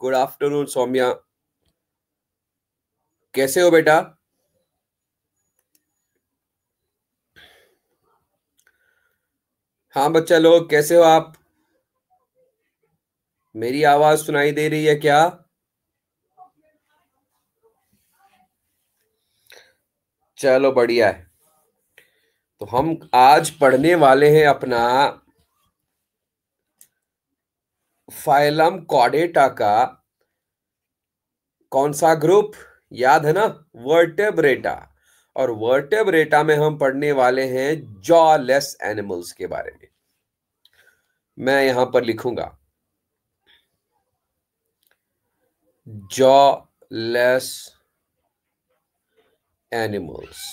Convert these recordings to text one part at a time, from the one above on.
Good afternoon Saumya कैसे हो बेटा हाँ बच्चा लोग कैसे हो आप मेरी आवाज सुनाई दे रही है क्या चलो बढ़िया है तो हम आज पढ़ने वाले हैं अपना फाइलम कॉडेटा का कौन सा ग्रुप याद है ना वर्टेब्रेटा और वर्टेब्रेटा में हम पढ़ने वाले हैं जॉलेस एनिमल्स के बारे में मैं यहां पर लिखूंगा जॉलेस एनिमल्स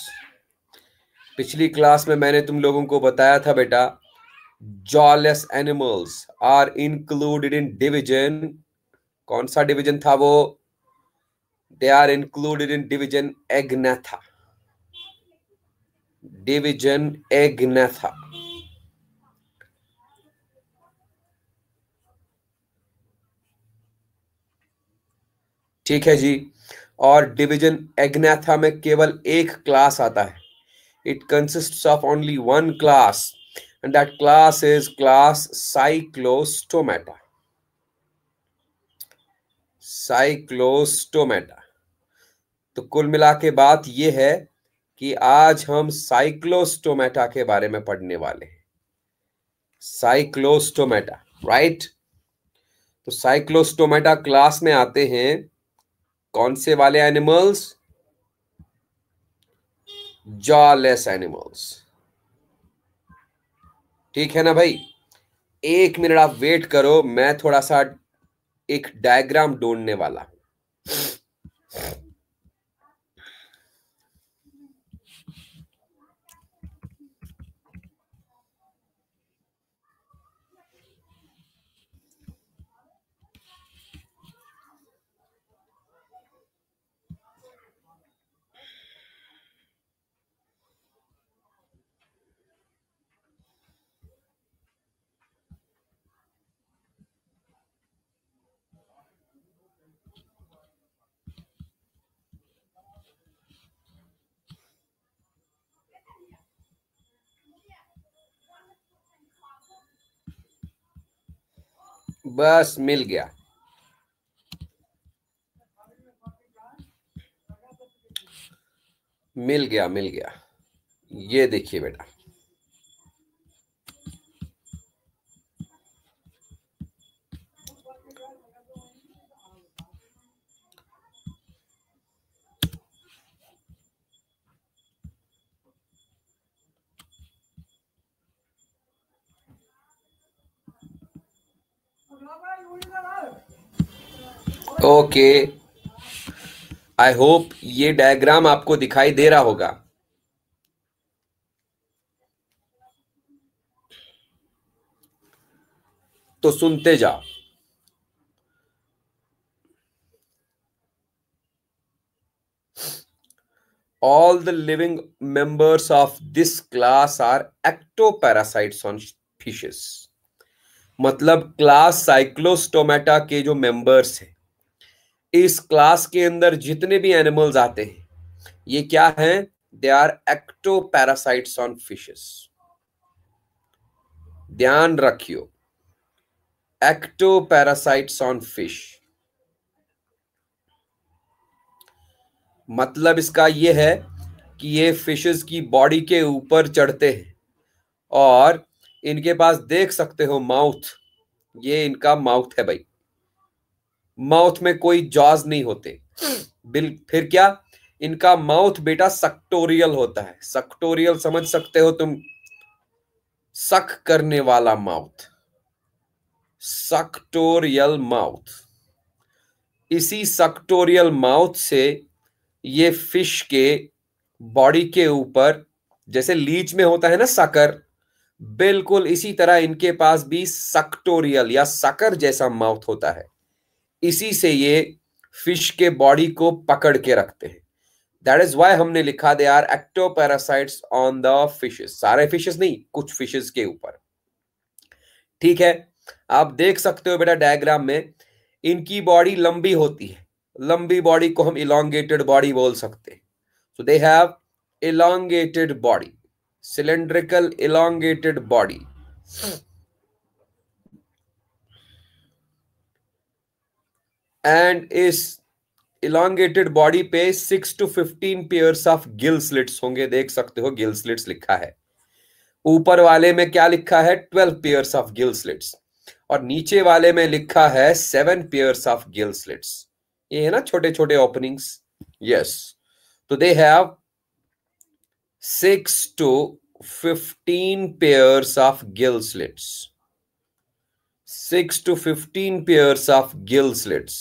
पिछली क्लास में मैंने तुम लोगों को बताया था बेटा jawless animals are included in division कौन सा डिवीजन था वो they are included in division Agnatha division Agnatha ठीक है जी और डिवीजन एग्नेथा में केवल एक क्लास आता है it consist of only one class and that class is class cyclostomata Cyclostomata तो कुल मिला के बात यह है कि आज हम साइक्लोस्टोमेटा के बारे में पढ़ने वाले हैं साइक्लोस्टोमेटा राइट तो साइक्लोस्टोमेटा क्लास में आते हैं कौन से वाले एनिमल्स जॉलेस एनिमल्स ठीक है ना भाई एक मिनट आप वेट करो मैं थोड़ा सा एक डायग्राम ढूंढने वाला बस मिल गया मिल गया मिल गया ये देखिए बेटा ओके आई होप ये डायग्राम आपको दिखाई दे रहा होगा तो सुनते जाओ all the living members of this class are ectoparasites on fishes मतलब क्लास साइक्लोस्टोमेटा के जो मेंबर्स हैं इस क्लास के अंदर जितने भी एनिमल्स आते हैं ये क्या है they are ectoparasites on fishes ध्यान रखियो एक्टो पैरासाइट्स ऑन फिश मतलब इसका यह है कि ये फिशेस की बॉडी के ऊपर चढ़ते हैं और इनके पास देख सकते हो माउथ ये इनका माउथ है भाई माउथ में कोई जॉज नहीं होते बिल फिर क्या इनका माउथ बेटा सक्टोरियल होता है सक्टोरियल समझ सकते हो तुम सक करने वाला माउथ सक्टोरियल माउथ इसी सक्टोरियल माउथ से ये फिश के बॉडी के ऊपर जैसे लीच में होता है ना सकर बिल्कुल इसी तरह इनके पास भी सक्टोरियल या सकर जैसा माउथ होता है इसी से ये फिश के बॉडी को पकड़ के रखते हैं दैट इज वाई हमने लिखा they are ectoparasites on the fishes सारे फिशेस नहीं कुछ फिशेस के ऊपर ठीक है आप देख सकते हो बेटा डायग्राम में इनकी बॉडी लंबी होती है लंबी बॉडी को हम इलोंगेटेड बॉडी बोल सकते हैं so they have elongated body cylindrical elongated body and इस इलांगेटेड बॉडी पे six to fifteen pairs of gill slits होंगे देख सकते हो गिल स्लिट्स लिखा है ऊपर वाले में क्या लिखा है twelve pairs of gill slits और नीचे वाले में लिखा है seven pairs of gill slits ये है ना छोटे छोटे ओपनिंग्स यस तो they have six to fifteen pairs of gill slits six to fifteen pairs of gill slits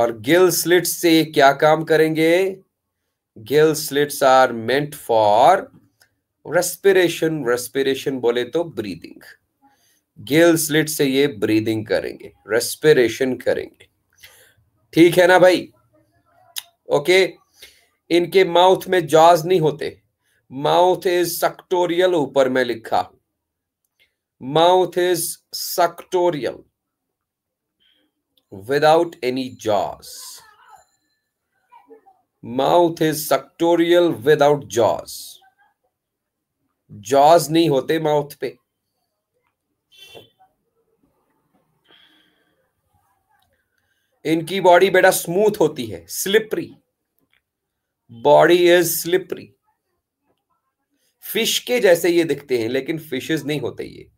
और गिल स्लिट्स से क्या काम करेंगे gill slits are meant for respiration respiration बोले तो ब्रीदिंग गिल स्लिट से ये ब्रीदिंग करेंगे रेस्पिरेशन करेंगे ठीक है ना भाई ओके इनके माउथ में जॉज नहीं होते माउथ इज सक्टोरियल ऊपर में लिखा हूं Mouth is suctorial without any jaws. Mouth is suctorial without jaws. Jaws nahi hote mouth pe इनकी बॉडी बेटा स्मूथ होती है slippery body is slippery fish के जैसे ये दिखते हैं लेकिन फिशेस नहीं होते ये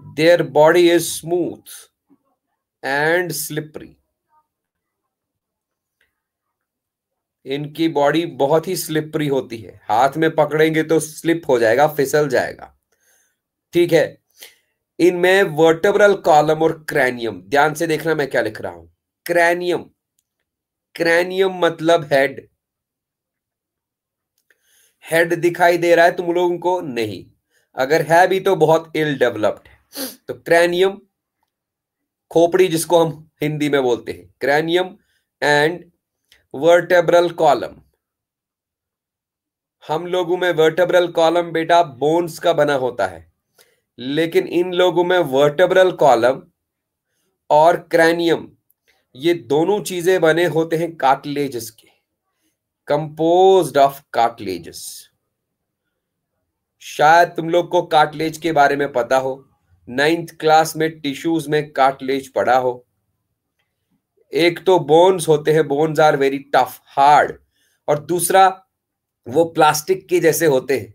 their body is smooth and slippery इनकी बॉडी बहुत ही स्लिपरी होती है हाथ में पकड़ेंगे तो स्लिप हो जाएगा फिसल जाएगा ठीक है इनमें वर्टेब्रल कॉलम और क्रैनियम ध्यान से देखना मैं क्या लिख रहा हूं क्रैनियम क्रैनियम मतलब हेड हेड दिखाई दे रहा है तुम लोगों को नहीं अगर है भी तो बहुत इल डेवलप्ड है तो क्रैनियम खोपड़ी जिसको हम हिंदी में बोलते हैं क्रैनियम एंड वर्टेब्रल कॉलम हम लोगों में वर्टेब्रल कॉलम बेटा बोन्स का बना होता है लेकिन इन लोगों में वर्टेब्रल कॉलम और क्रैनियम ये दोनों चीजें बने होते हैं काटलेजस के कंपोज ऑफ काटलेजस शायद तुम लोग को काटलेज के बारे में पता हो नाइन्थ क्लास में टिश्यूज में काटलेज पड़ा हो एक तो बोन्स होते हैं bones are very tough hard और दूसरा वो प्लास्टिक के जैसे होते हैं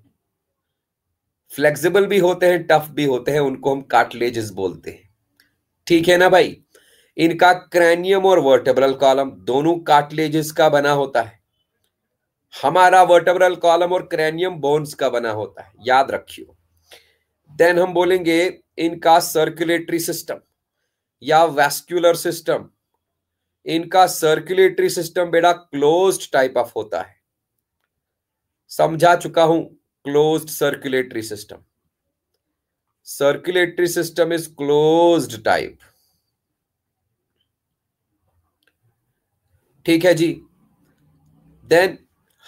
फ्लेक्सिबल भी होते हैं टफ भी होते हैं उनको हम काटलेजेस बोलते हैं ठीक है ना भाई इनका क्रैनियम और वर्टेब्रल कॉलम दोनों कार्टिलेजेस का बना होता है हमारा वर्टेब्रल कॉलम और क्रैनियम बोन्स का बना होता है याद रखियो देन हम बोलेंगे इनका सर्कुलेटरी सिस्टम या वैस्क्यूलर सिस्टम इनका सर्कुलेटरी सिस्टम बेटा क्लोज्ड टाइप ऑफ होता है समझा चुका हूं closed circulatory system circulatory system is closed type ठीक है जी देन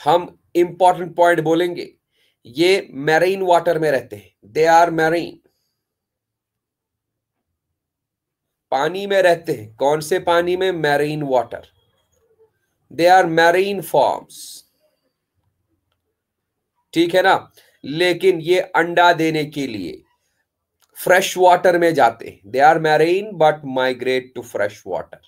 हम इंपॉर्टेंट पॉइंट बोलेंगे ये मैरीन वाटर में रहते हैं दे आर मैरीन पानी में रहते हैं कौन से पानी में marine water they are marine forms ठीक है ना लेकिन ये अंडा देने के लिए फ्रेश वाटर में जाते हैं they are marine but migrate to fresh water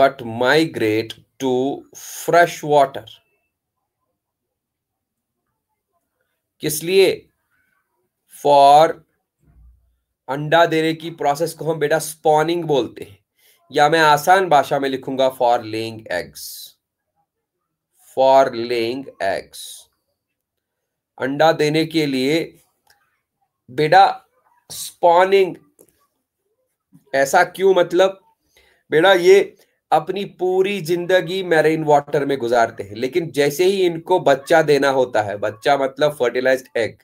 but migrate to fresh water किस लिए फॉर अंडा देने की प्रोसेस को हम बेटा स्पॉनिंग बोलते हैं या मैं आसान भाषा में लिखूंगा for laying eggs for laying eggs अंडा देने के लिए बेटा स्पॉनिंग ऐसा क्यों मतलब बेटा ये अपनी पूरी जिंदगी मैरिन वाटर में गुजारते हैं लेकिन जैसे ही इनको बच्चा देना होता है बच्चा मतलब फर्टिलाइज्ड एग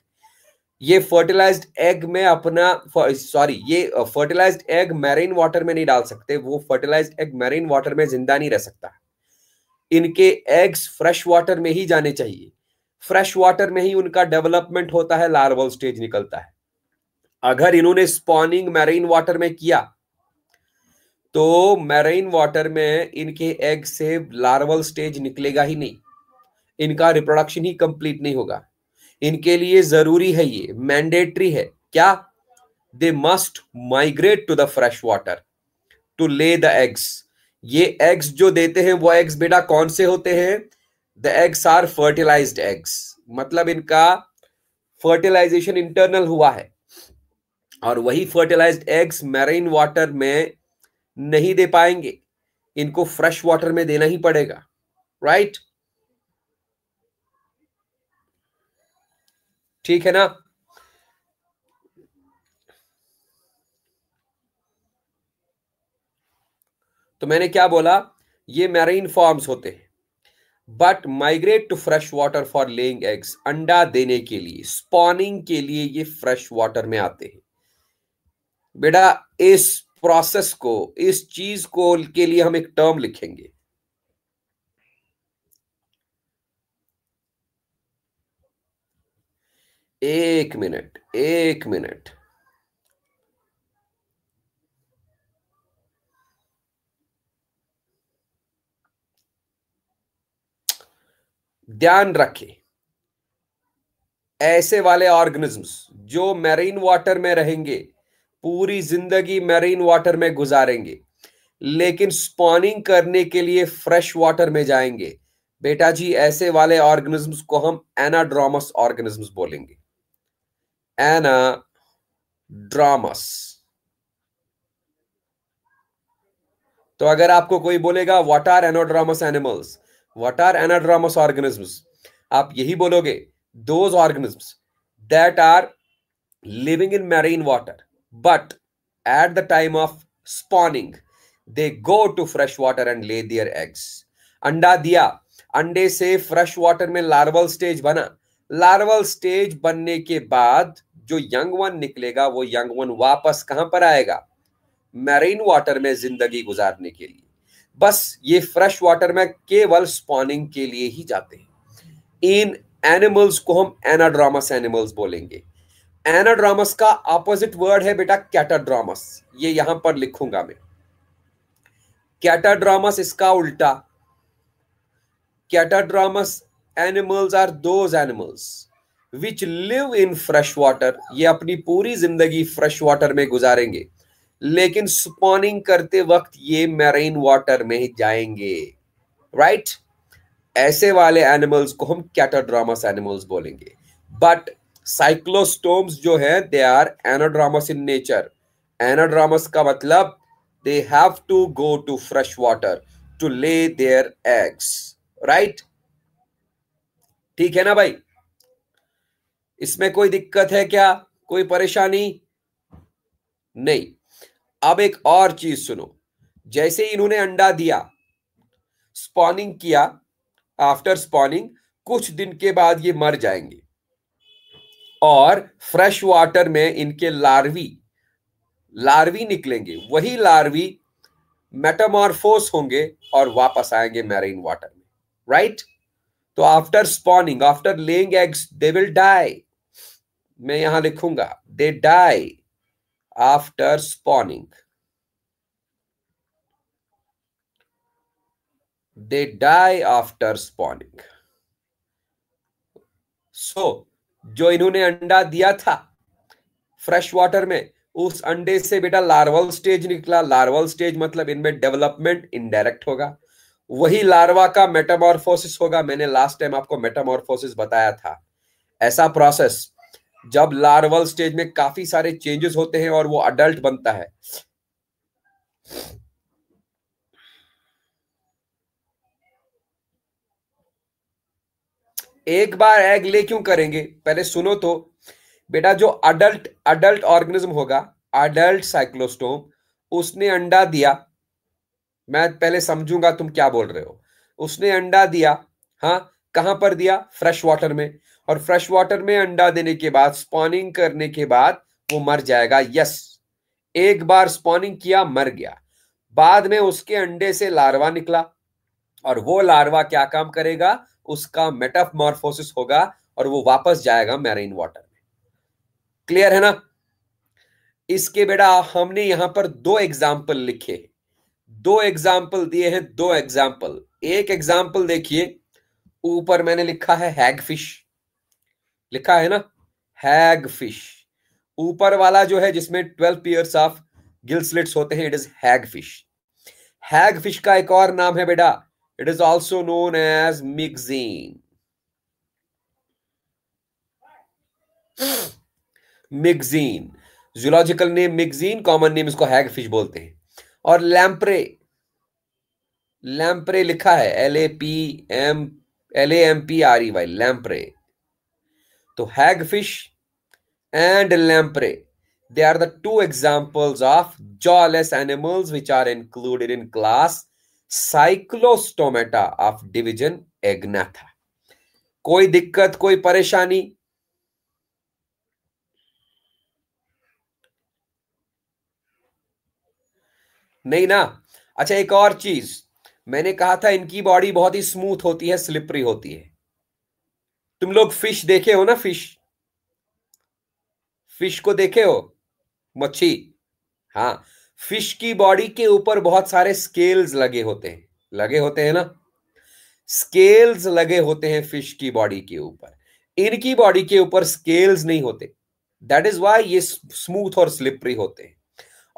ये फर्टिलाइज्ड एग में अपना सॉरी ये फर्टिलाइज्ड एग मैरिन वाटर में नहीं डाल सकते वो फर्टिलाइज्ड एग मैरिन वाटर में जिंदा नहीं रह सकता इनके एग्स फ्रेश वाटर में ही जाने चाहिए फ्रेश वाटर में ही उनका डेवलपमेंट होता है लार्वल स्टेज निकलता है अगर इन्होंने स्पॉनिंग मैरिन वाटर में किया तो मैरिन वाटर में इनके एग से लार्वल स्टेज निकलेगा ही नहीं इनका रिप्रोडक्शन ही कंप्लीट नहीं होगा इनके लिए जरूरी है ये मैंडेटरी है क्या they must migrate to the fresh water to lay the eggs ये एग्स जो देते हैं वो एग्स बेटा कौन से होते हैं the eggs are fertilise eggs मतलब इनका फर्टिलाइजेशन इंटरनल हुआ है और वही फर्टिलाइज्ड एग्स मैरिन वाटर में नहीं दे पाएंगे इनको फ्रेश वाटर में देना ही पड़ेगा राइट right? ठीक है ना तो मैंने क्या बोला ये मैरीन फॉर्म्स होते हैं but migrate to fresh water for laying eggs अंडा देने के लिए स्पॉनिंग के लिए ये फ्रेश वाटर में आते हैं बेटा इस प्रोसेस को इस चीज को के लिए हम एक टर्म लिखेंगे एक मिनट एक मिनट ध्यान रखें ऐसे वाले ऑर्गेनिजम्स जो मैरीन वाटर में रहेंगे पूरी जिंदगी मैरीन वाटर में गुजारेंगे लेकिन स्पॉनिंग करने के लिए फ्रेश वाटर में जाएंगे बेटा जी ऐसे वाले ऑर्गेनिजम्स को हम एनाड्रोमस ऑर्गेनिजम्स बोलेंगे एनाड्रामस तो अगर आपको कोई बोलेगा what are anadromous animals what are anadromous organisms आप यही बोलोगे those organisms that are living in marine water but at the time of spawning they go to fresh water and lay their eggs अंडा दिया अंडे से fresh water में larval stage बना larval stage बनने के बाद जो यंग वन निकलेगा वो यंग वन वापस कहां पर आएगा मैरीन वाटर में जिंदगी गुजारने के लिए बस ये फ्रेश वाटर में केवल स्पॉनिंग के लिए ही जाते हैं इन एनिमल्स को हम एनाड्रामस एनिमल्स बोलेंगे एनाड्रामस का ऑपोजिट वर्ड है बेटा कैटाड्रामस ये यहां पर लिखूंगा मैं कैटाड्रामस इसका उल्टा catadromous animals are those animals which live in fresh water ये अपनी पूरी जिंदगी फ्रेश वाटर में गुजारेंगे लेकिन स्पॉनिंग करते वक्त ये मैरीन वाटर में ही जाएंगे राइट right? ऐसे वाले एनिमल्स को हम कैटाड्रामस एनिमल्स बोलेंगे बट साइक्लोस्टोम्स जो है they are एनाड्रामस in nature anadromous का मतलब they have to go to fresh water to lay their eggs right ठीक है ना भाई इसमें कोई दिक्कत है क्या कोई परेशानी नहीं अब एक और चीज सुनो जैसे ही इन्होंने अंडा दिया स्पॉनिंग किया आफ्टर स्पॉनिंग कुछ दिन के बाद ये मर जाएंगे और फ्रेश वाटर में इनके लार्वी लार्वी निकलेंगे वही लार्वी मेटामॉर्फोस होंगे और वापस आएंगे मैरीन वाटर में राइट तो after spawning after laying eggs they will die मैं यहां लिखूंगा they die after spawning they die after spawning so जो इन्होंने अंडा दिया था फ्रेश वाटर में उस अंडे से बेटा लार्वल स्टेज निकला लार्वल स्टेज मतलब इनमें डेवलपमेंट इनडायरेक्ट होगा वही लार्वा का मेटामॉर्फोसिस होगा मैंने लास्ट टाइम आपको मेटामॉर्फोसिस बताया था ऐसा प्रोसेस जब लार्वल स्टेज में काफी सारे चेंजेस होते हैं और वो अडल्ट बनता है एक बार एग ले क्यों करेंगे पहले सुनो तो बेटा जो अडल्ट अडल्ट ऑर्गेनिज्म होगा अडल्ट साइक्लोस्टोम उसने अंडा दिया मैं पहले समझूंगा तुम क्या बोल रहे हो उसने अंडा दिया हाँ कहां पर दिया फ्रेश वाटर में और फ्रेश वाटर में अंडा देने के बाद स्पॉनिंग करने के बाद वो मर जाएगा यस एक बार स्पॉनिंग किया मर गया बाद में उसके अंडे से लार्वा निकला और वो लार्वा क्या काम करेगा उसका मेटाफमोर्फोसिस होगा और वो वापस जाएगा मैरिन वाटर में क्लियर है ना इसके बेटा हमने यहां पर दो एग्जाम्पल लिखे दो एग्जाम्पल दिए हैं दो एग्जाम्पल एक एग्जाम्पल देखिए ऊपर मैंने लिखा है हैगफिश फिश लिखा है ना हैग फिश ऊपर वाला जो है जिसमें ट्वेल्व पेयर्स ऑफ गिल्सलेट्स होते हैं it is hagfish hagfish का एक और नाम है बेटा it is also known as Myxine Myxine zoological name Myxine common name इसको हैग फिश बोलते हैं और लैम्प्रे लैम्प्रे लिखा है L A P M L A M P R E Y lamprey तो fish and lamprey they are the two examples of jawless animals which are included in class Cyclostomata of division Agnatha कोई दिक्कत कोई परेशानी नहीं ना अच्छा एक और चीज मैंने कहा था इनकी बॉडी बहुत ही स्मूथ होती है स्लिपरी होती है तुम लोग फिश देखे हो ना फिश फिश को देखे हो मच्छी हाँ फिश की बॉडी के ऊपर बहुत सारे स्केल्स लगे होते हैं लगे होते हैं ना स्केल्स लगे होते हैं फिश की बॉडी के ऊपर इनकी बॉडी के ऊपर स्केल्स नहीं होते दैट इज वाई ये स्मूथ और स्लिपरी होते हैं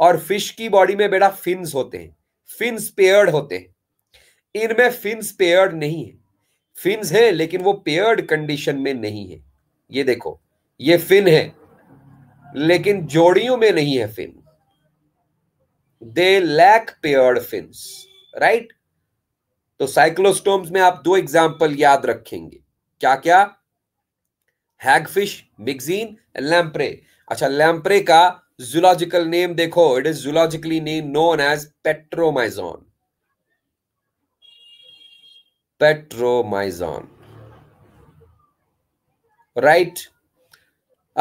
और फिश की बॉडी में बेटा फिन्स होते हैं फिन्स पेयर्ड होते हैं इनमें फिन्स पेयर्ड नहीं है फिन है लेकिन वो पेयर्ड कंडीशन में नहीं है ये देखो ये फिन है लेकिन जोड़ियों में नहीं है fin they lack paired fin right तो साइक्लोस्टोम्स में आप दो एग्जाम्पल याद रखेंगे क्या क्या हैगफिश मिगजीन लैम्प्रे अच्छा लैम्प्रे का जुलॉजिकल नेम देखो it is zoologically name known as Petromyzon Petromyzon right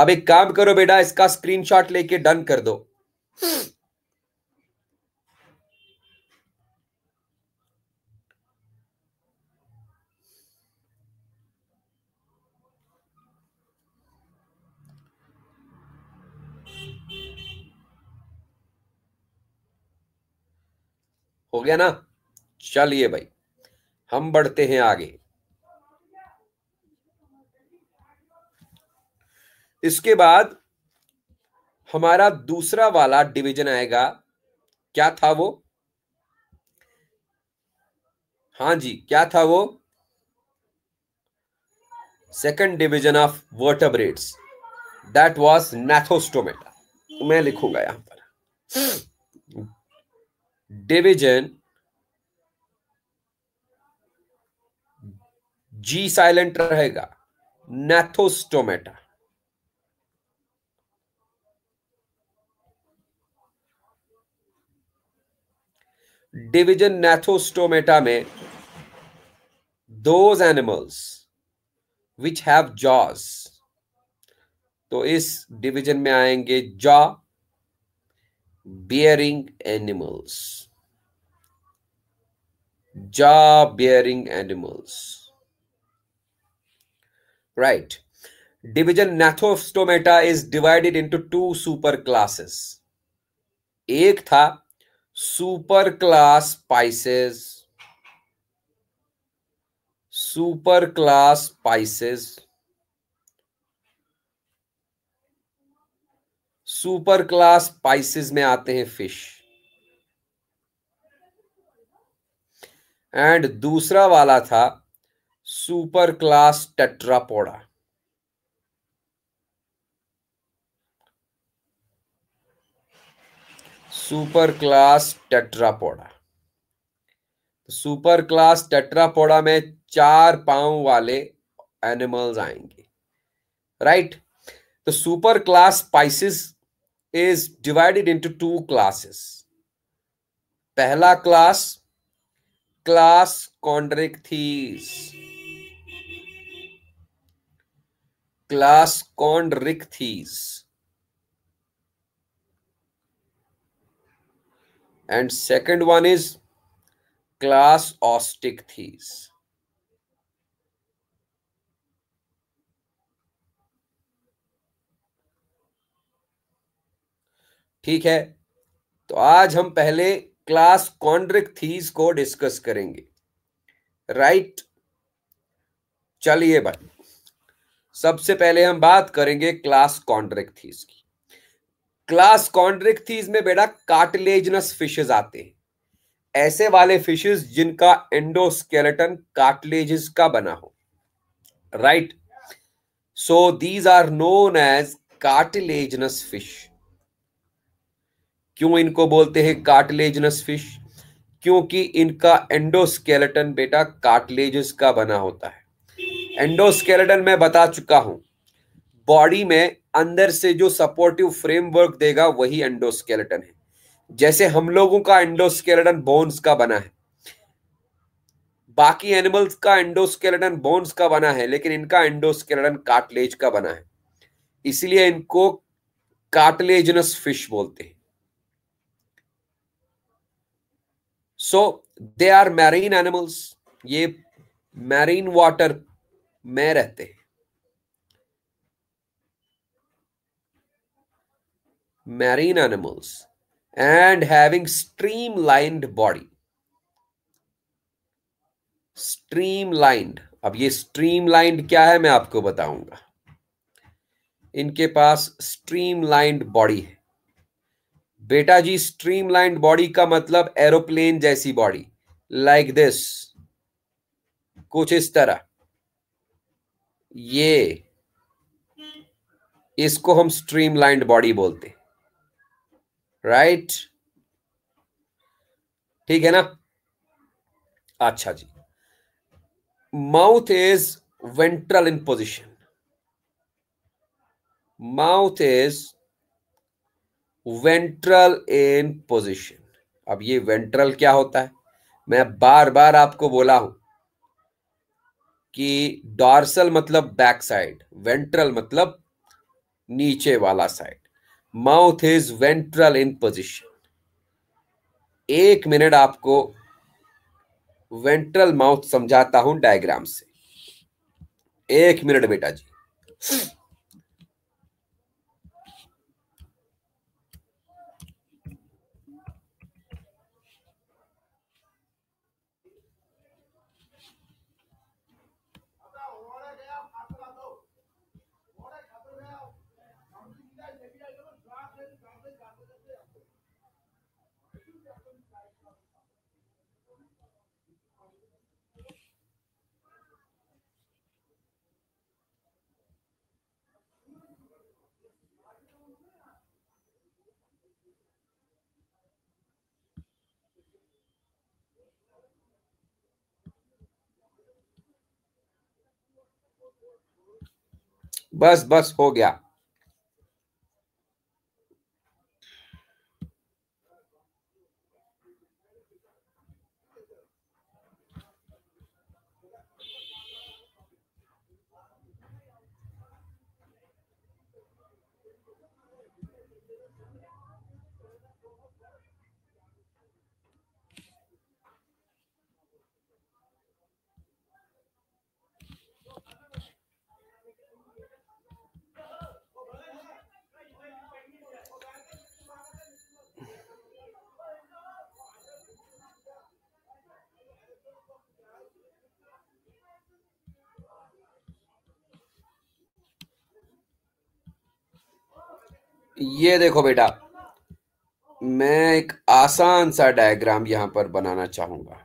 अब एक काम करो बेटा इसका स्क्रीनशॉट लेके डन कर दो हो गया ना चलिए भाई हम बढ़ते हैं आगे इसके बाद हमारा दूसरा वाला डिवीजन आएगा क्या था वो हां जी क्या था वो second division of vertebrates that was Gnathostomata मैं लिखूंगा यहां पर डिवीजन जी साइलेंट रहेगा नेथोस्टोमेटा डिवीजन नेथोस्टोमेटा में those animals which have jaws तो इस डिवीजन में आएंगे jaw bearing animals jaw bearing animals right division nathostomata is divided into two superclasses ek tha superclass pisces superclass pisces superclass pisces में आते हैं फिश एंड दूसरा वाला था super class Tetrapoda super class Tetrapoda तो सुपर क्लास टेट्रापोडा में चार पांव वाले एनिमल्स आएंगे राइट तो super class Pisces is divided into two classes पहला class class these class Chondrichthyes and second one is class ऑस्टिक thieves ठीक है तो आज हम पहले क्लास कॉन्ड्रिक थीज को डिस्कस करेंगे राइट चलिए भाई सबसे पहले हम बात करेंगे क्लास कॉन्ड्रेक्ट की क्लास कॉन्ड्रिक में बेटा कार्टिलेजनस फिशेज आते हैं ऐसे वाले फिशेज जिनका एंडोस्केलेटन कार्टिलेजेस का बना हो right so these are known as cartilaginous fish क्यों इनको बोलते हैं कार्टिलेजनस फिश क्योंकि इनका एंडोस्केलेटन बेटा कार्टिलेजेस का बना होता है एंडोस्केलेटन में बता चुका हूं बॉडी में अंदर से जो सपोर्टिव फ्रेमवर्क देगा वही एंडोस्केलेटन है जैसे हम लोगों का एंडोस्केलेटन बोन्स का बना है बाकी एनिमल्स का एंडोस्केलेटन बोन्स का बना है लेकिन इनका एंडोस्केलेटन कार्टलेज का बना है इसलिए इनको कार्टलेजनस फिश बोलते हैं so they are marine animals ये मैरीन वाटर में रहते हैं marine animals and having streamlined body streamlined अब ये स्ट्रीम लाइंड क्या है मैं आपको बताऊंगा इनके पास स्ट्रीम लाइंड बॉडी है बेटा जी स्ट्रीम लाइंड बॉडी का मतलब एरोप्लेन जैसी बॉडी लाइक दिस कुछ इस तरह ये इसको हम स्ट्रीमलाइंड बॉडी बोलते राइट ठीक है ना अच्छा जी mouth is ventral in position mouth is ventral in position अब ये वेंट्रल क्या होता है मैं बार बार आपको बोला हूं कि डॉर्सल मतलब बैक साइड वेंट्रल मतलब नीचे वाला side mouth is ventral in position एक मिनट आपको वेंट्रल माउथ समझाता हूं डायग्राम से एक मिनट बेटा जी बस बस हो गया ये देखो बेटा मैं एक आसान सा डायग्राम यहां पर बनाना चाहूंगा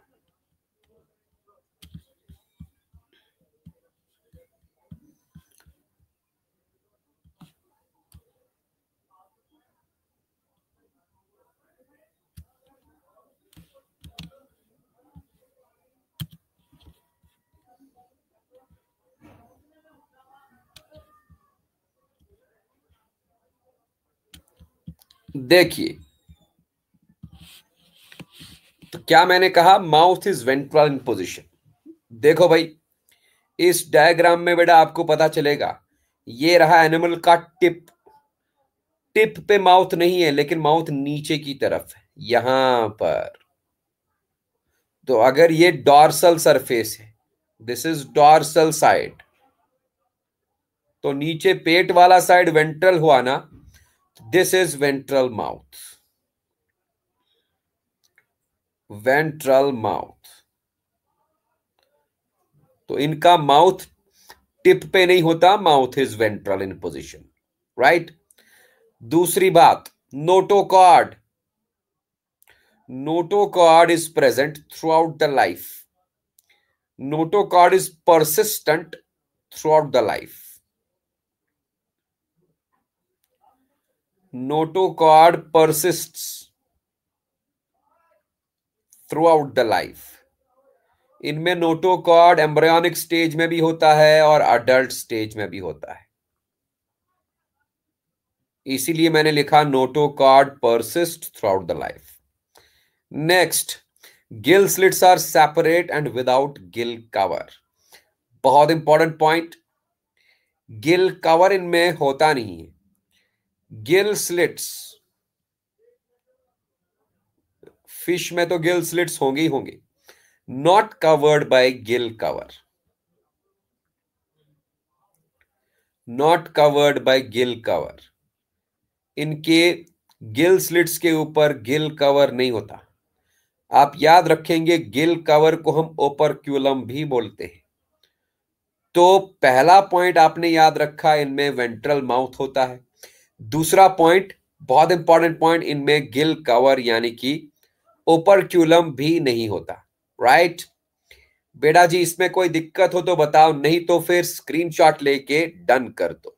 देखिए तो क्या मैंने कहा mouth is ventral in position देखो भाई इस डायग्राम में बेटा आपको पता चलेगा ये रहा एनिमल का टिप टिप पे माउथ नहीं है लेकिन माउथ नीचे की तरफ है यहां पर तो अगर ये डॉर्सल सरफेस है दिस इज डॉर्सल साइड तो नीचे पेट वाला साइड वेंट्रल हुआ ना This is ventral mouth. Ventral mouth. तो इनका माउथ टिप पे नहीं होता mouth is ventral in position right दूसरी बात notochord notochord is present throughout the life notochord is persistent throughout the life persist throughout the life इनमें notochord embryonic stage में भी होता है और अडल्ट स्टेज में भी होता है इसीलिए मैंने लिखा notochord persist throughout the life next gill slits are separate and without gill cover बहुत इंपॉर्टेंट पॉइंट गिल कवर इनमें होता नहीं है गिल स्लिट्स फिश में तो गिल स्लिट्स होंगे ही होंगे not covered by gill cover not covered by gill cover इनके गिल स्लिट्स के ऊपर गिल कवर नहीं होता आप याद रखेंगे गिल कवर को हम ओपरक्यूलम भी बोलते हैं तो पहला पॉइंट आपने याद रखा इनमें वेंट्रल माउथ होता है दूसरा पॉइंट बहुत इंपॉर्टेंट पॉइंट इनमें गिल कवर यानी कि ओपरक्यूलम भी नहीं होता राइट बेटा जी इसमें कोई दिक्कत हो तो बताओ नहीं तो फिर स्क्रीनशॉट लेके डन कर दो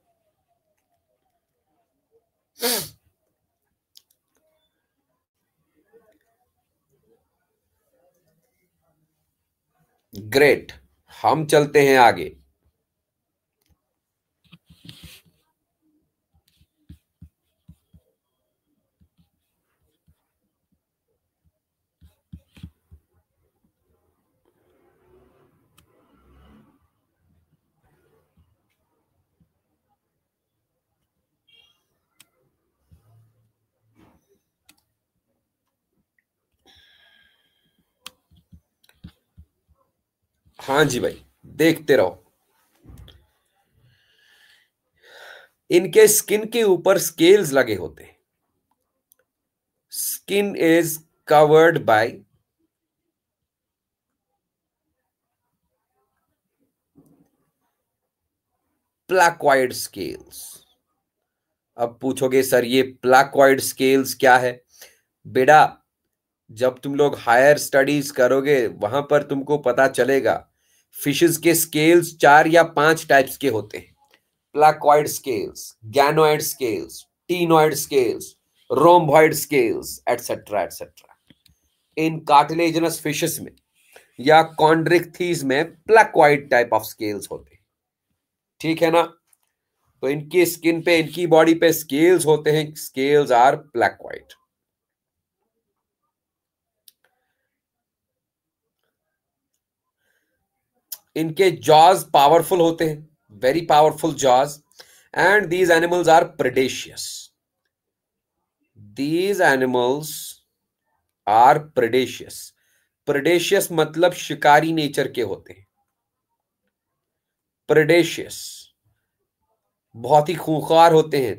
ग्रेट हम चलते हैं आगे हाँ जी भाई देखते रहो इनके स्किन के ऊपर स्केल्स लगे होते skin is covered by placoid scales अब पूछोगे सर ये प्लैकवाइड स्केल्स क्या है बेटा जब तुम लोग हायर स्टडीज करोगे वहां पर तुमको पता चलेगा फिशेस के स्केल्स चार या पांच टाइप्स के होते हैं placoid scales ganoid scales ctenoid scales rhomboid scales etcetera etcetera इन कार्टिलेजनस फिशेस में या कॉन्ड्रिकथीज में प्लाकॉइड टाइप ऑफ स्केल्स होते हैं ठीक है ना तो इनकी स्किन पे इनकी बॉडी पे स्केल्स होते हैं स्केल्स आर प्लैक वाइट इनके जॉज पावरफुल होते हैं very powerful jaws and these animals are predacious these animals are predacious predacious मतलब शिकारी नेचर के होते हैं प्रडेशियस बहुत ही खूंखार होते हैं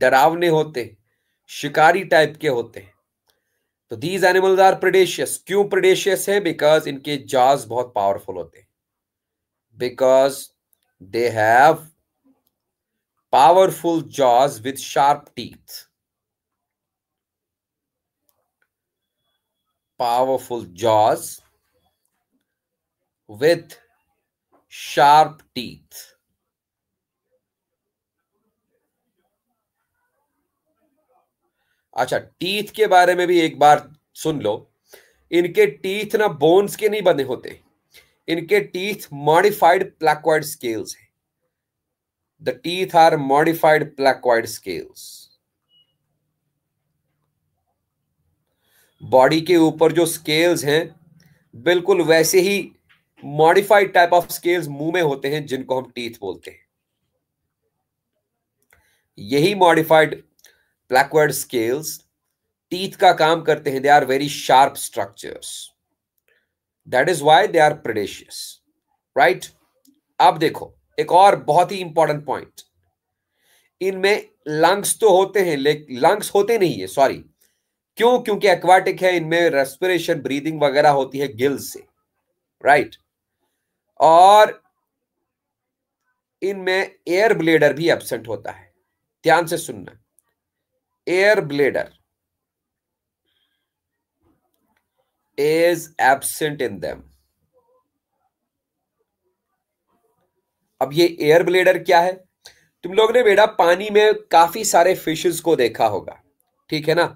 डरावने होते हैं शिकारी टाइप के होते हैं तो दीज एनिमल्स आर प्रडेशियस क्यों प्रडेशियस है बिकॉज इनके जॉज बहुत पावरफुल होते हैं because they have powerful jaws with sharp teeth. Powerful jaws with sharp teeth. अच्छा टीथ के बारे में भी एक बार सुन लो इनके टीथ ना बोन्स के नहीं बने होते इनके टीथ मॉडिफाइड प्लैक्वाइड स्केल्स है the teeth are modified placoid scales body के ऊपर जो स्केल्स हैं बिल्कुल वैसे ही मॉडिफाइड टाइप ऑफ स्केल्स मुंह में होते हैं जिनको हम टीथ बोलते हैं यही मॉडिफाइड प्लेक्वाइड स्केल्स टीथ का काम करते हैं they are very sharp structures that is why they are predacious right अब देखो एक और बहुत ही इंपॉर्टेंट पॉइंट इनमें लंग्स तो होते हैं लेकिन लंग्स होते नहीं है सॉरी क्यों क्योंकि एक्वाटिक है इनमें रेस्पिरेशन ब्रीदिंग वगैरह होती है गिल से राइट और इनमें एयर ब्लेडर भी एबसेंट होता है ध्यान से सुनना air bladder is absent in them. अब ये एयर ब्लेडर क्या है तुम लोग ने बेटा पानी में काफी सारे फिशेस को देखा होगा ठीक है ना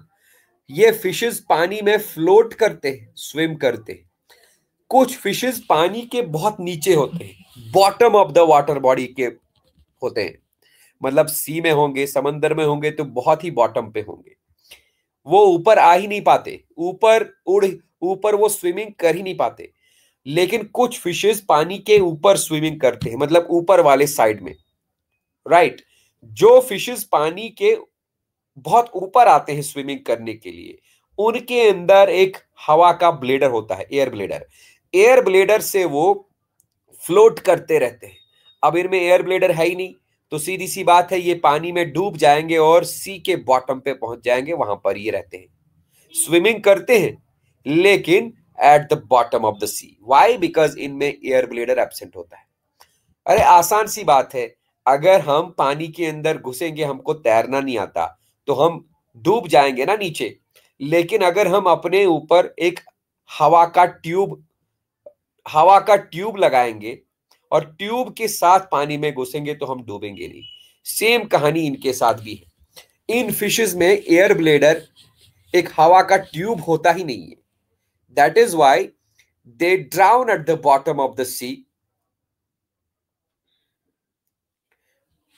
ये फिशेस पानी में फ्लोट करते हैं स्विम करते हैं कुछ फिशेस पानी के बहुत नीचे होते हैं bottom of the water body के होते हैं मतलब सी में होंगे समंदर में होंगे तो बहुत ही बॉटम पे होंगे वो ऊपर आ ही नहीं पाते ऊपर उड़ ऊपर वो स्विमिंग कर ही नहीं पाते लेकिन कुछ फिशेस पानी के ऊपर स्विमिंग करते हैं मतलब ऊपर वाले साइड में राइट right? जो फिशेस पानी के बहुत ऊपर आते हैं स्विमिंग करने के लिए उनके अंदर एक हवा का ब्लेडर होता है एयर ब्लेडर एयर ब्लेडर से वो फ्लोट करते रहते हैं अब इनमें एयर ब्लेडर है ही नहीं तो सीधी सी बात है ये पानी में डूब जाएंगे और सी के बॉटम पे पहुंच जाएंगे वहां पर ये रहते हैं स्विमिंग करते हैं लेकिन at the bottom of the sea why because इनमें एयर ब्लेडर एबसेंट होता है अरे आसान सी बात है अगर हम पानी के अंदर घुसेंगे हमको तैरना नहीं आता तो हम डूब जाएंगे ना नीचे लेकिन अगर हम अपने ऊपर एक हवा का ट्यूब हवा का ट्यूब लगाएंगे और ट्यूब के साथ पानी में घुसेंगे तो हम डूबेंगे नहीं सेम कहानी इनके साथ भी है इन फिशेज में एयर ब्लेडर एक हवा का ट्यूब होता ही नहीं है That is why they drown at the bottom of the sea.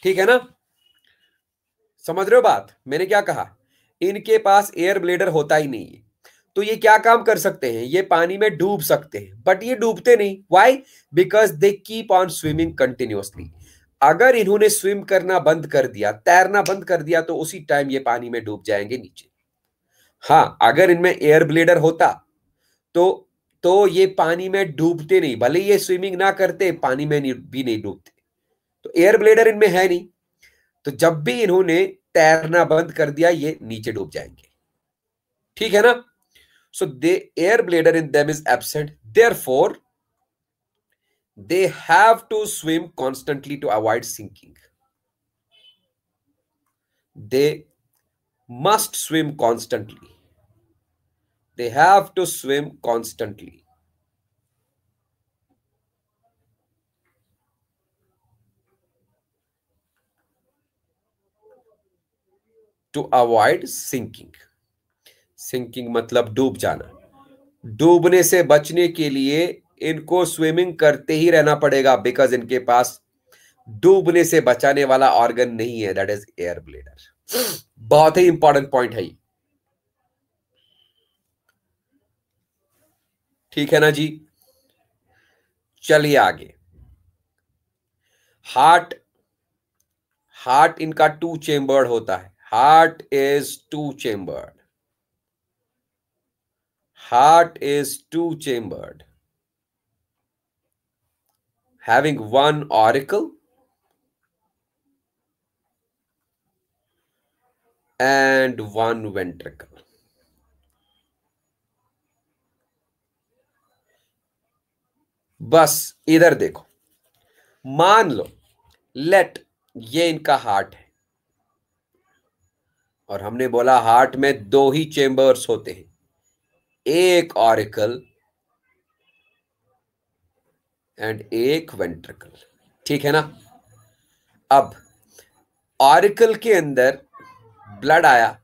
ठीक है ना समझ रहे हो बात मैंने क्या कहा इनके पास एयर ब्लेडर होता ही नहीं है तो ये क्या काम कर सकते हैं ये पानी में डूब सकते हैं बट ये डूबते नहीं why because they keep on swimming continuously अगर इन्होंने स्विम करना बंद कर दिया तैरना बंद कर दिया तो उसी टाइम ये पानी में डूब जाएंगे नीचे हाँ अगर इनमें एयर ब्लेडर होता तो तो ये पानी में डूबते नहीं भले ये स्विमिंग ना करते पानी में नहीं, भी नहीं डूबते तो एयर ब्लेडर इनमें है नहीं तो जब भी इन्होंने तैरना बंद कर दिया ये नीचे डूब जाएंगे ठीक है ना so they air bladder in them is absent therefore they have to swim constantly to avoid sinking they must swim constantly they have to swim constantly to avoid sinking sinking मतलब डूब जाना डूबने से बचने के लिए इनको swimming करते ही रहना पड़ेगा बिकॉज इनके पास डूबने से बचाने वाला ऑर्गन नहीं है दैट इज एयर ब्लेडर बहुत ही इंपॉर्टेंट पॉइंट है ये ठीक है ना जी चलिए आगे हार्ट हार्ट इनका टू चेंबर्ड होता है heart is two chambered heart is two chambered having one auricle and one ventricle बस इधर देखो मान लो लेट ये इनका हार्ट है और हमने बोला हार्ट में दो ही चेंबर्स होते हैं एक ऑरिकल एंड एक वेंट्रिकल ठीक है ना अब ऑरिकल के अंदर ब्लड आया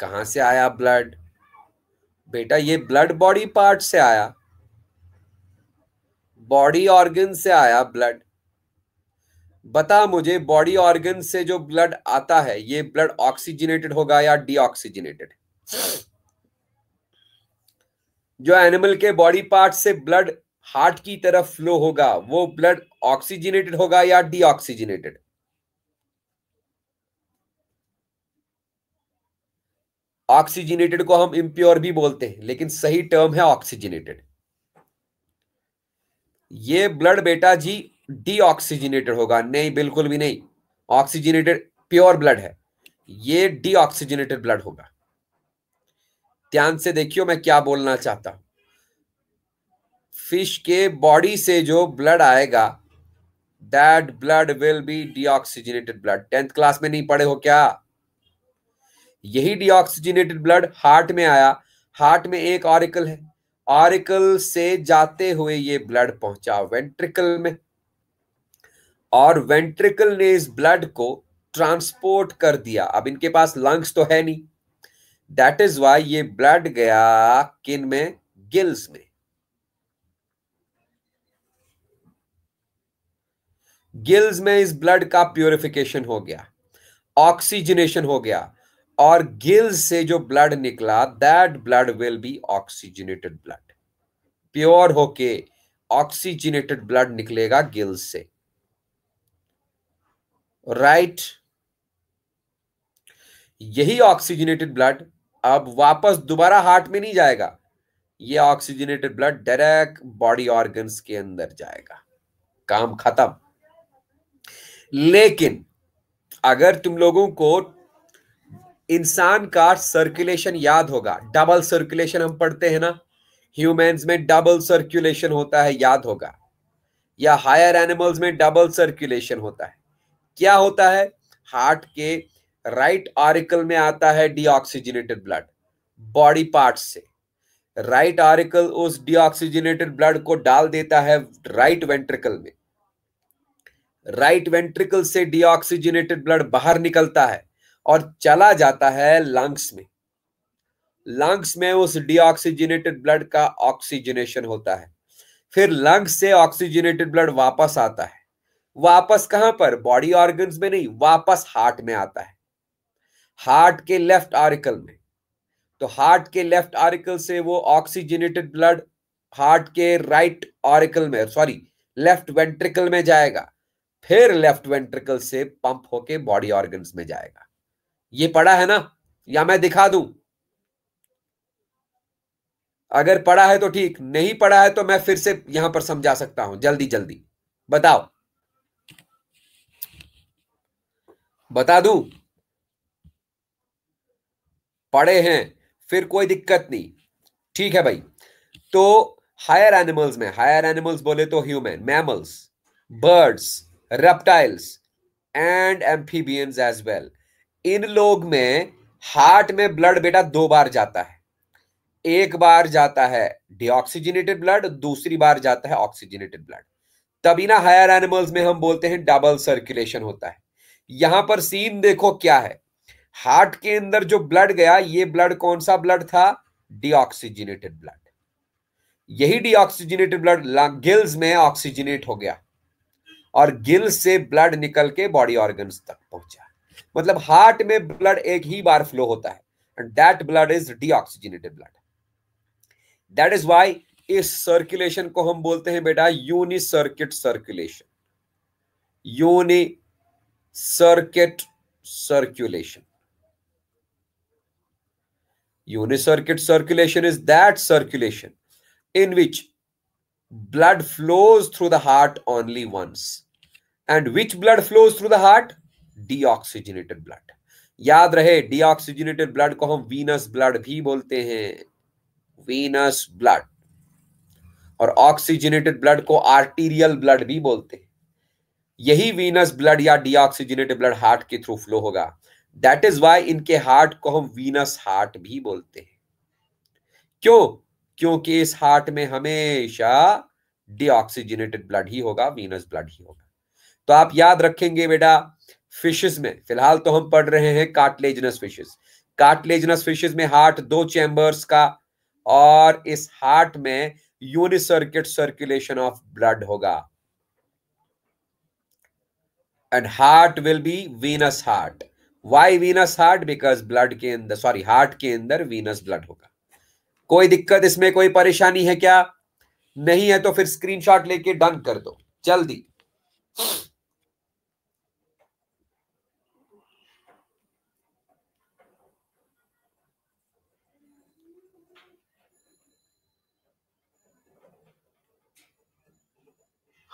कहां से आया ब्लड बेटा ये ब्लड बॉडी पार्ट से आया बॉडी ऑर्गन से आया ब्लड बता मुझे बॉडी ऑर्गन से जो ब्लड आता है ये ब्लड ऑक्सीजनेटेड होगा या डीऑक्सीजनेटेड जो एनिमल के बॉडी पार्ट से ब्लड हार्ट की तरफ फ्लो होगा वो ब्लड ऑक्सीजनेटेड होगा या डीऑक्सीजनेटेड ऑक्सीजनेटेड को हम इम्प्योर भी बोलते हैं लेकिन सही टर्म है ऑक्सीजनेटेड ये ब्लड बेटा जी डीऑक्सीजनेटेड होगा नहीं बिल्कुल भी नहीं ऑक्सीजनेटेड प्योर ब्लड है ये डीऑक्सीजनेटेड ब्लड होगा ध्यान से देखियो मैं क्या बोलना चाहता हूं फिश के बॉडी से जो ब्लड आएगा that blood will be deoxygenated blood tenth class में नहीं पढ़े हो क्या यही डीऑक्सीजनेटेड ब्लड हार्ट में आया हार्ट में एक ऑरिकल है ऑरिकल से जाते हुए ये ब्लड पहुंचा वेंट्रिकल में और वेंट्रिकल ने इस ब्लड को ट्रांसपोर्ट कर दिया अब इनके पास लंग्स तो है नहीं दैट इज वाई ये ब्लड गया किन में गिल्स में गिल्स में इस ब्लड का प्योरिफिकेशन हो गया ऑक्सीजनेशन हो गया और गिल से जो ब्लड निकला that blood will be oxygenated blood pure होके ऑक्सीजनेटेड ब्लड निकलेगा गिल से राइट right? यही ऑक्सीजनेटेड ब्लड अब वापस दोबारा हार्ट में नहीं जाएगा ये oxygenated blood direct body organs के अंदर जाएगा काम खत्म लेकिन अगर तुम लोगों को इंसान का सर्कुलेशन याद होगा डबल सर्कुलेशन हम पढ़ते हैं ना ह्यूमेंस में डबल सर्कुलेशन होता है याद होगा या हायर एनिमल्स में डबल सर्कुलेशन होता है क्या होता है हार्ट के राइट आरिकल में आता है डीऑक्सीजनेटेड ब्लड बॉडी पार्ट से राइट आरिकल उस डीऑक्सीजनेटेड ब्लड को डाल देता है राइट वेंट्रिकल में राइट वेंट्रिकल से डीऑक्सीजनेटेड ब्लड बाहर निकलता है और चला जाता है लंग्स में लंग्स में उस डीऑक्सीजनेटेड ब्लड का ऑक्सीजनेशन होता है फिर लंग्स से ऑक्सीजनेटेड ब्लड वापस आता है वापस कहां पर बॉडी ऑर्गन्स में नहीं वापस हार्ट में आता है हार्ट के लेफ्ट आर्टिकल में तो हार्ट के लेफ्ट आर्टिकल से वो ऑक्सीजनेटेड ब्लड हार्ट के राइट ऑरिकल में सॉरी लेफ्ट वेंट्रिकल में जाएगा फिर लेफ्ट वेंट्रिकल से पंप होके बॉडी ऑर्गन्स में जाएगा ये पढ़ा है ना या मैं दिखा दूं अगर पढ़ा है तो ठीक नहीं पढ़ा है तो मैं फिर से यहां पर समझा सकता हूं जल्दी जल्दी बताओ बता दूं पढ़े हैं फिर कोई दिक्कत नहीं ठीक है भाई तो हायर एनिमल्स में हायर एनिमल्स बोले तो human mammals birds reptiles and amphibians as well इन लोग में हार्ट में ब्लड बेटा दो बार जाता है एक बार जाता है डिऑक्सीजनेटेड ब्लड दूसरी बार जाता है ऑक्सीजनेटेड ब्लड तभी ना हायर एनिमल्स में हम बोलते हैं डबल सर्कुलेशन होता है यहां पर सीन देखो क्या है हार्ट के अंदर जो ब्लड गया ये ब्लड कौन सा ब्लड था डिऑक्सीजनेटेड ब्लड यही डिऑक्सीजनेटेड ब्लड गिल्स में ऑक्सीजनेट हो गया और गिल्स से ब्लड निकल के बॉडी ऑर्गन्स तक पहुंचा मतलब हार्ट में ब्लड एक ही बार फ्लो होता है and that blood is deoxygenated blood that is why इस सर्कुलेशन को हम बोलते हैं बेटा unicircuit circulation unicircuit circulation unicircuit circulation is that circulation in which blood flows through the heart only once and which blood flows through the heart deoxygenated blood याद रहे deoxygenated blood को हम venous blood भी बोलते हैं venous blood और oxygenated blood को arterial blood भी बोलते हैं यही वीनस ब्लड या डीऑक्सीजनेटेड ब्लड हार्ट के थ्रू फ्लो होगा दैट इज वाई इनके हार्ट को हम वीनस हार्ट भी बोलते हैं क्यों क्योंकि इस हार्ट में हमेशा डीऑक्सीजनेटेड ब्लड ही होगा वीनस ब्लड ही होगा तो आप याद रखेंगे बेटा फिशेस में फिलहाल तो हम पढ़ रहे हैं कार्टलेजनस फिशेस कार्टलेजनस फिशेस में हार्ट दो चैम्बर्स का और इस हार्ट में यूनिसर्किट सर्कुलेशन ऑफ ब्लड होगा and heart will be venous heart why venous heart because blood के अंदर सॉरी हार्ट के अंदर वीनस ब्लड होगा कोई दिक्कत इसमें कोई परेशानी है क्या नहीं है तो फिर स्क्रीनशॉट लेके डन कर दो जल्दी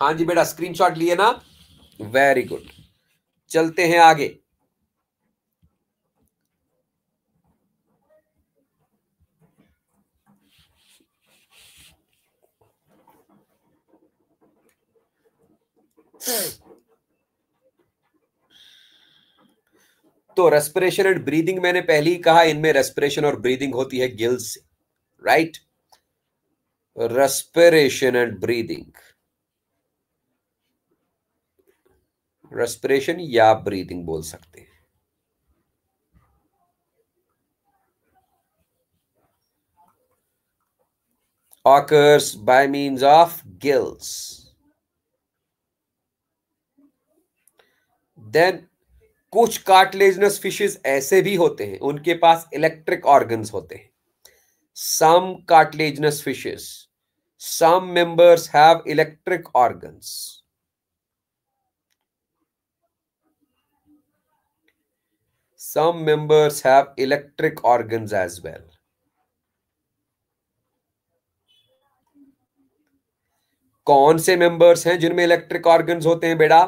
हाँ जी बेटा स्क्रीनशॉट लिए ना वेरी गुड चलते हैं आगे तो रेस्पिरेशन एंड ब्रीदिंग मैंने पहले ही कहा इनमें रेस्पिरेशन और ब्रीदिंग होती है गिल्स से right respiration and breathing respiration या आप ब्रीदिंग बोल सकते हैं occurs by means of gills then कुछ कार्टिलेजनस फिशेस ऐसे भी होते हैं उनके पास इलेक्ट्रिक ऑर्गन्स होते हैं some cartilaginous fishes some members have electric organs Some members have electric organs as well. कौन से मेंबर्स हैं जिनमें इलेक्ट्रिक ऑर्गन्स होते हैं बेटा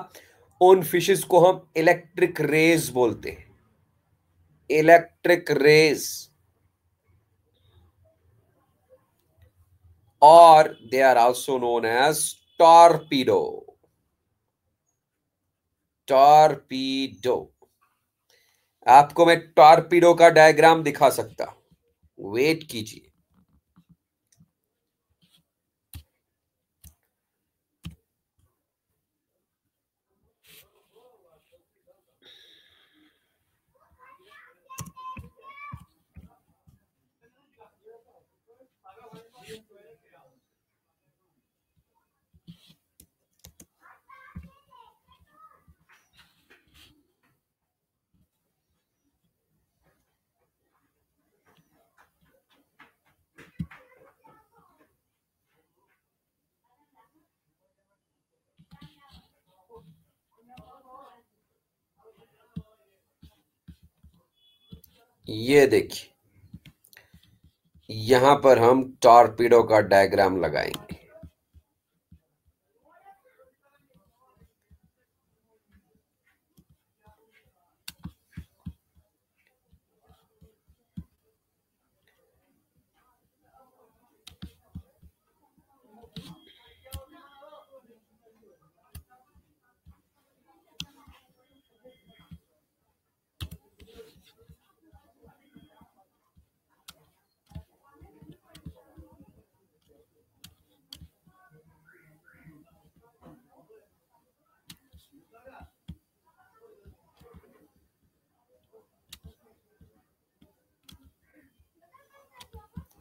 उन फिशेस को हम इलेक्ट्रिक रेज बोलते हैं इलेक्ट्रिक रेज और they are also known as torpedo torpedo आपको मैं टॉर्पीडो का डायग्राम दिखा सकता वेट कीजिए ये देखिए यहां पर हम टॉर्पीडो का डायग्राम लगाएंगे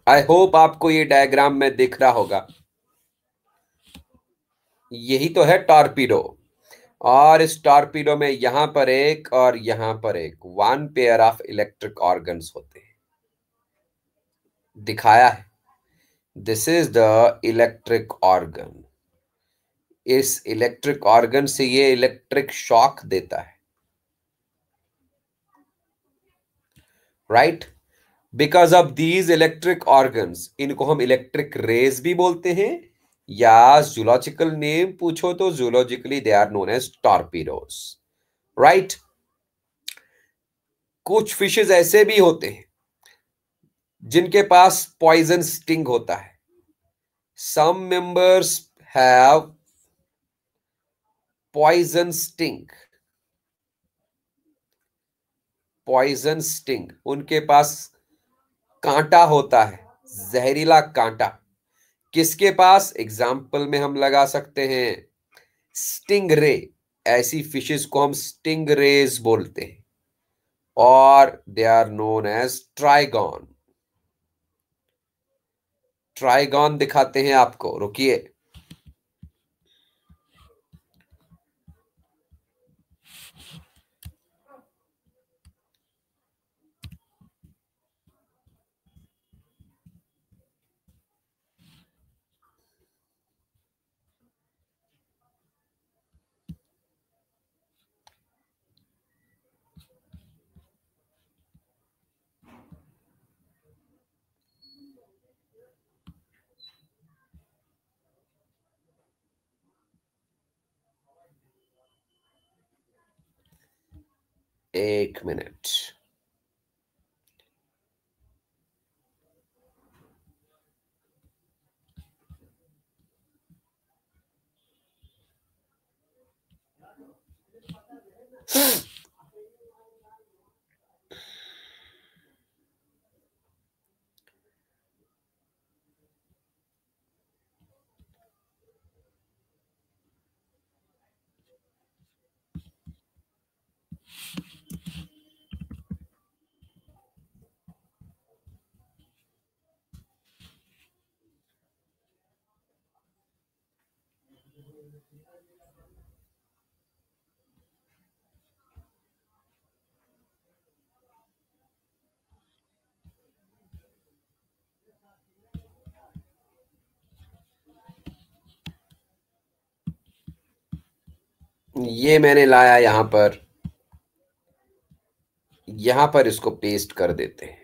आई होप आपको ये डायग्राम में दिख रहा होगा यही तो है टॉर्पीडो और इस टॉर्पीडो में यहां पर एक और यहां पर एक one pair of electric organs होते हैं दिखाया है this is the electric organ इस इलेक्ट्रिक ऑर्गन से ये इलेक्ट्रिक शॉक देता है right right? Because of these electric organ इनको हम इलेक्ट्रिक रेज भी बोलते हैं या जूलॉजिकल नेम पूछो तो zoologically they are known as torpedo right कुछ फिशेज ऐसे भी होते हैं जिनके पास पॉइजन स्टिंग होता है some members have poison sting poison sting उनके पास कांटा होता है जहरीला कांटा किसके पास एग्जाम्पल में हम लगा सकते हैं स्टिंग रे ऐसी फिशेस को हम स्टिंग रेज बोलते हैं और they are known as trygon trygon दिखाते हैं आपको रुकिए Egg minute. ये मैंने लाया यहां पर यहां पर इसको पेस्ट कर देते हैं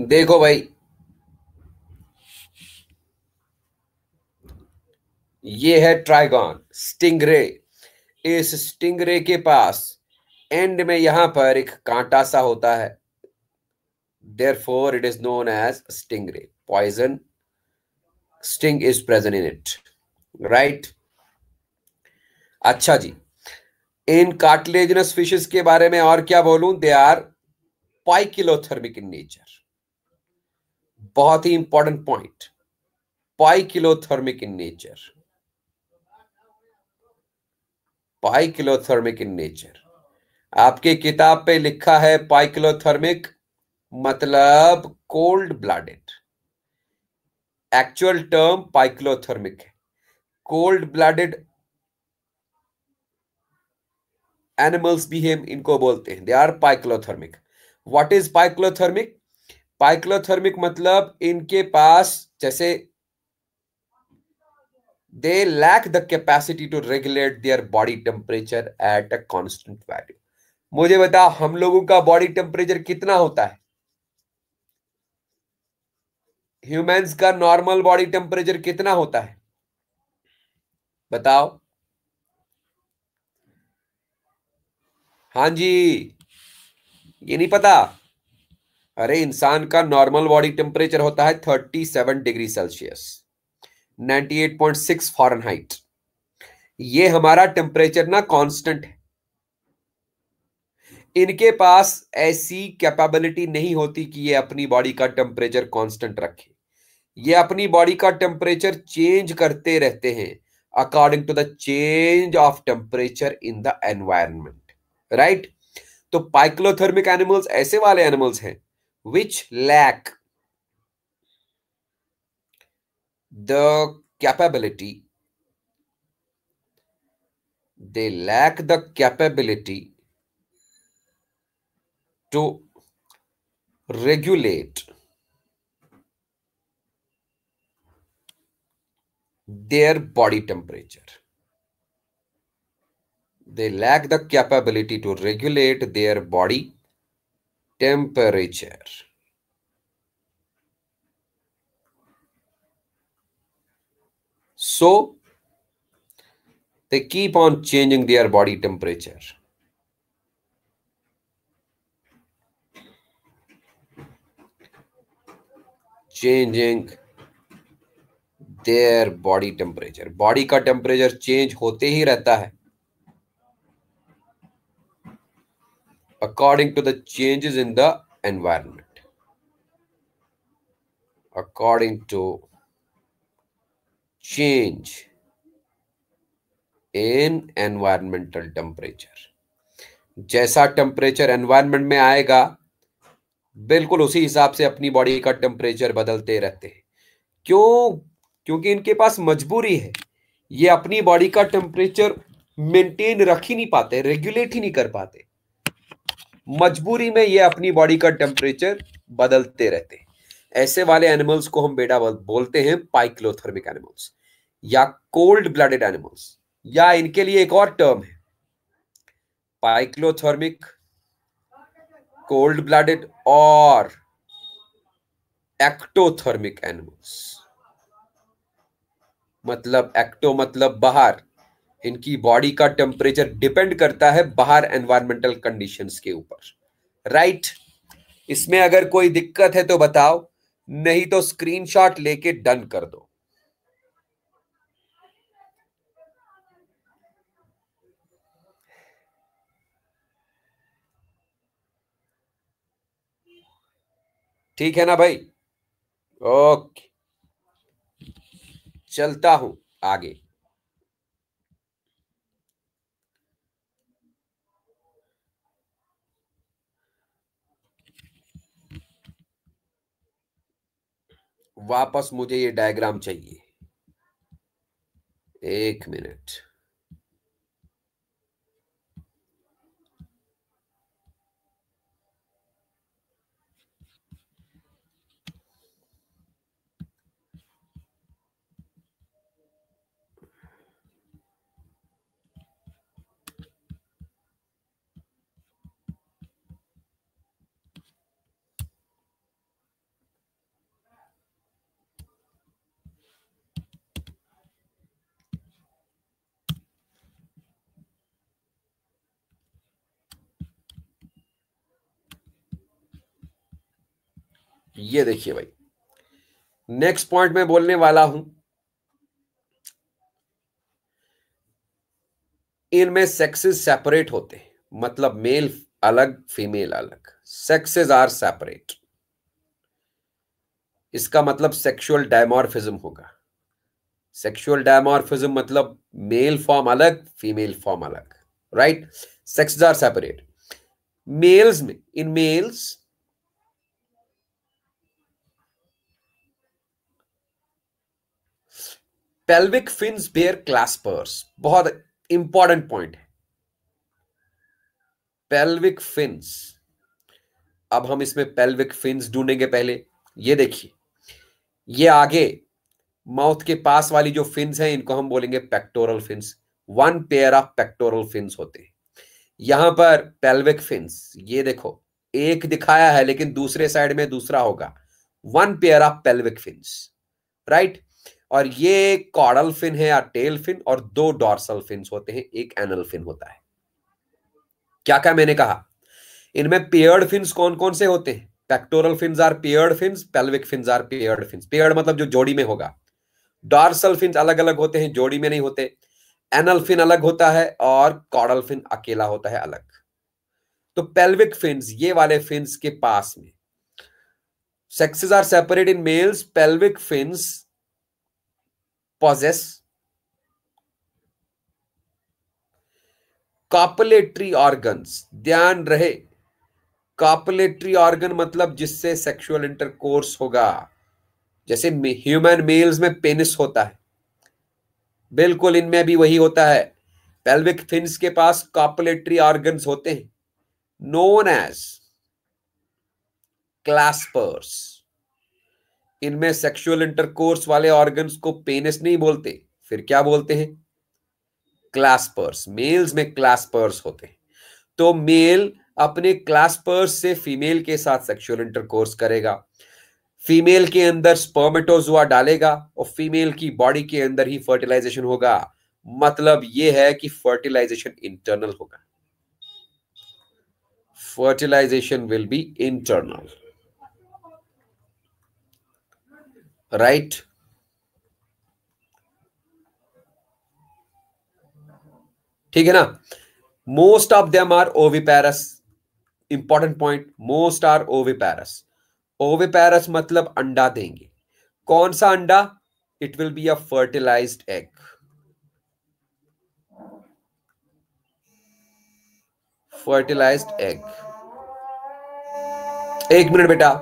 देखो भाई ये है ट्राइगॉन स्टिंगरे इस स्टिंगरे के पास एंड में यहां पर एक कांटा सा होता है therefore it is known as stingray poison sting is present in it right अच्छा जी इन कार्टिलेजनस फिशेस के बारे में और क्या बोलूं दे आर पाइकिलोथर्मिक इन नेचर बहुत ही important point poikilothermic in nature poikilothermic in nature आपके किताब पे लिखा है पाइकिलोथर्मिक मतलब cold blooded actual term poikilothermic है कोल्ड ब्लडेड एनिमल्स बिहेव इनको बोलते हैं they are poikilothermic what is poikilothermic poikilothermic मतलब इनके पास जैसे they lack the capacity to regulate their body temperature at a constant value मुझे बता हम लोगों का बॉडी टेम्परेचर कितना होता है ह्यूमेंस का नॉर्मल बॉडी टेम्परेचर कितना होता है बताओ हां जी ये नहीं पता अरे इंसान का नॉर्मल बॉडी टेम्परेचर होता है 37 डिग्री सेल्सियस 98.6 फॉरेनहाइट ये हमारा टेम्परेचर ना कांस्टेंट है इनके पास ऐसी कैपेबिलिटी नहीं होती कि ये अपनी बॉडी का टेम्परेचर कांस्टेंट रखे ये अपनी बॉडी का टेम्परेचर चेंज करते रहते हैं according to the change of temperature in the environment right तो पाइक्लोथर्मिक एनिमल्स ऐसे वाले एनिमल्स हैं which lack the capability they lack the capability to regulate their body temperature they lack the capability to regulate their body temperature so they keep on changing their body temperature changing their body temperature body ka temperature change hote hi rehta hai according to the changes in the environment. According to change in environmental temperature जैसा temperature environment में आएगा बिल्कुल उसी हिसाब से अपनी body का temperature बदलते रहते हैं क्यों क्योंकि इनके पास मजबूरी है ये अपनी बॉडी का टेम्परेचर मेंटेन रख ही नहीं पाते रेगुलेट ही नहीं कर पाते मजबूरी में ये अपनी बॉडी का टेम्परेचर बदलते रहते हैं ऐसे वाले एनिमल्स को हम बेटा बोलते हैं पाइक्लोथर्मिक एनिमल्स या कोल्ड ब्लडेड एनिमल्स या इनके लिए एक और टर्म है पाइक्लोथर्मिक कोल्ड ब्लडेड और एक्टोथर्मिक एनिमल्स मतलब एक्टो मतलब बाहर इनकी बॉडी का टेम्परेचर डिपेंड करता है बाहर एनवायरमेंटल कंडीशंस के ऊपर राइट इसमें अगर कोई दिक्कत है तो बताओ नहीं तो स्क्रीनशॉट लेके डन कर दो ठीक है ना भाई ओके चलता हूं आगे वापस मुझे ये डायग्राम चाहिए एक मिनट ये देखिए भाई नेक्स्ट पॉइंट में बोलने वाला हूं इनमें सेक्सेस सेपरेट होते हैं मतलब मेल अलग फीमेल अलग सेक्सेस आर सेपरेट इसका मतलब सेक्सुअल डायमोरफिज्म होगा सेक्सुअल डायमोरफिज्म मतलब मेल फॉर्म अलग फीमेल फॉर्म अलग right sexes are separate males में in males pelvic fins bear claspers बहुत इंपॉर्टेंट पॉइंट है पेल्विक फिन्स अब हम इसमें पेल्विक फिन्स ढूंढेंगे पहले ये देखिए ये आगे माउथ के पास वाली जो फिन्स हैं इनको हम बोलेंगे pectoral fins one pair of pectoral fins होते हैं यहां पर पेल्विक फिन्स ये देखो एक दिखाया है लेकिन दूसरे साइड में दूसरा होगा one pair of pelvic fins right और ये कॉडल फिन है या टेल फिन और दो डॉर्सल फिन होते हैं एक एनल फिन होता है क्या क्या मैंने कहा इनमें पेयर्ड फिन कौन कौन से होते हैं pectoral fin are paired fin pelvic fin are paired fin paired मतलब जो जोड़ी में होगा डॉर्सल फिन अलग अलग होते हैं जोड़ी में नहीं होते एनल फिन अलग होता है और कॉडल फिन अकेला होता है अलग तो पेल्विक फिन ये वाले फिन्स के पास में sexes are separate in males pelvic fins possess copulatory organs ध्यान रहे कॉपलेटरी ऑर्गन मतलब जिससे सेक्सुअल इंटरकोर्स होगा जैसे ह्यूमन मेल्स में पेनिस होता है बिल्कुल इनमें भी वही होता है पेल्विक फिंस के पास कॉपलेटरी ऑर्गन होते हैं नोन एज क्लास्पर्स इनमें सेक्सुअल इंटरकोर्स वाले ऑर्गन्स को पेनिस नहीं बोलते फिर क्या बोलते हैं क्लास्पर्स मेल्स में क्लास्पर्स होते हैं तो मेल अपने क्लास्पर्स से फीमेल के साथ सेक्सुअल इंटरकोर्स करेगा फीमेल के अंदर स्पर्मेटोजुआ डालेगा और फीमेल की बॉडी के अंदर ही फर्टिलाइजेशन होगा मतलब यह है कि फर्टिलाइजेशन इंटरनल होगा fertilization will be internal right ठीक है ना most of them are oviparous important point most are oviparous oviparous मतलब अंडा देंगे कौन सा अंडा it will be a fertilized egg fertilized egg एक मिनट बेटा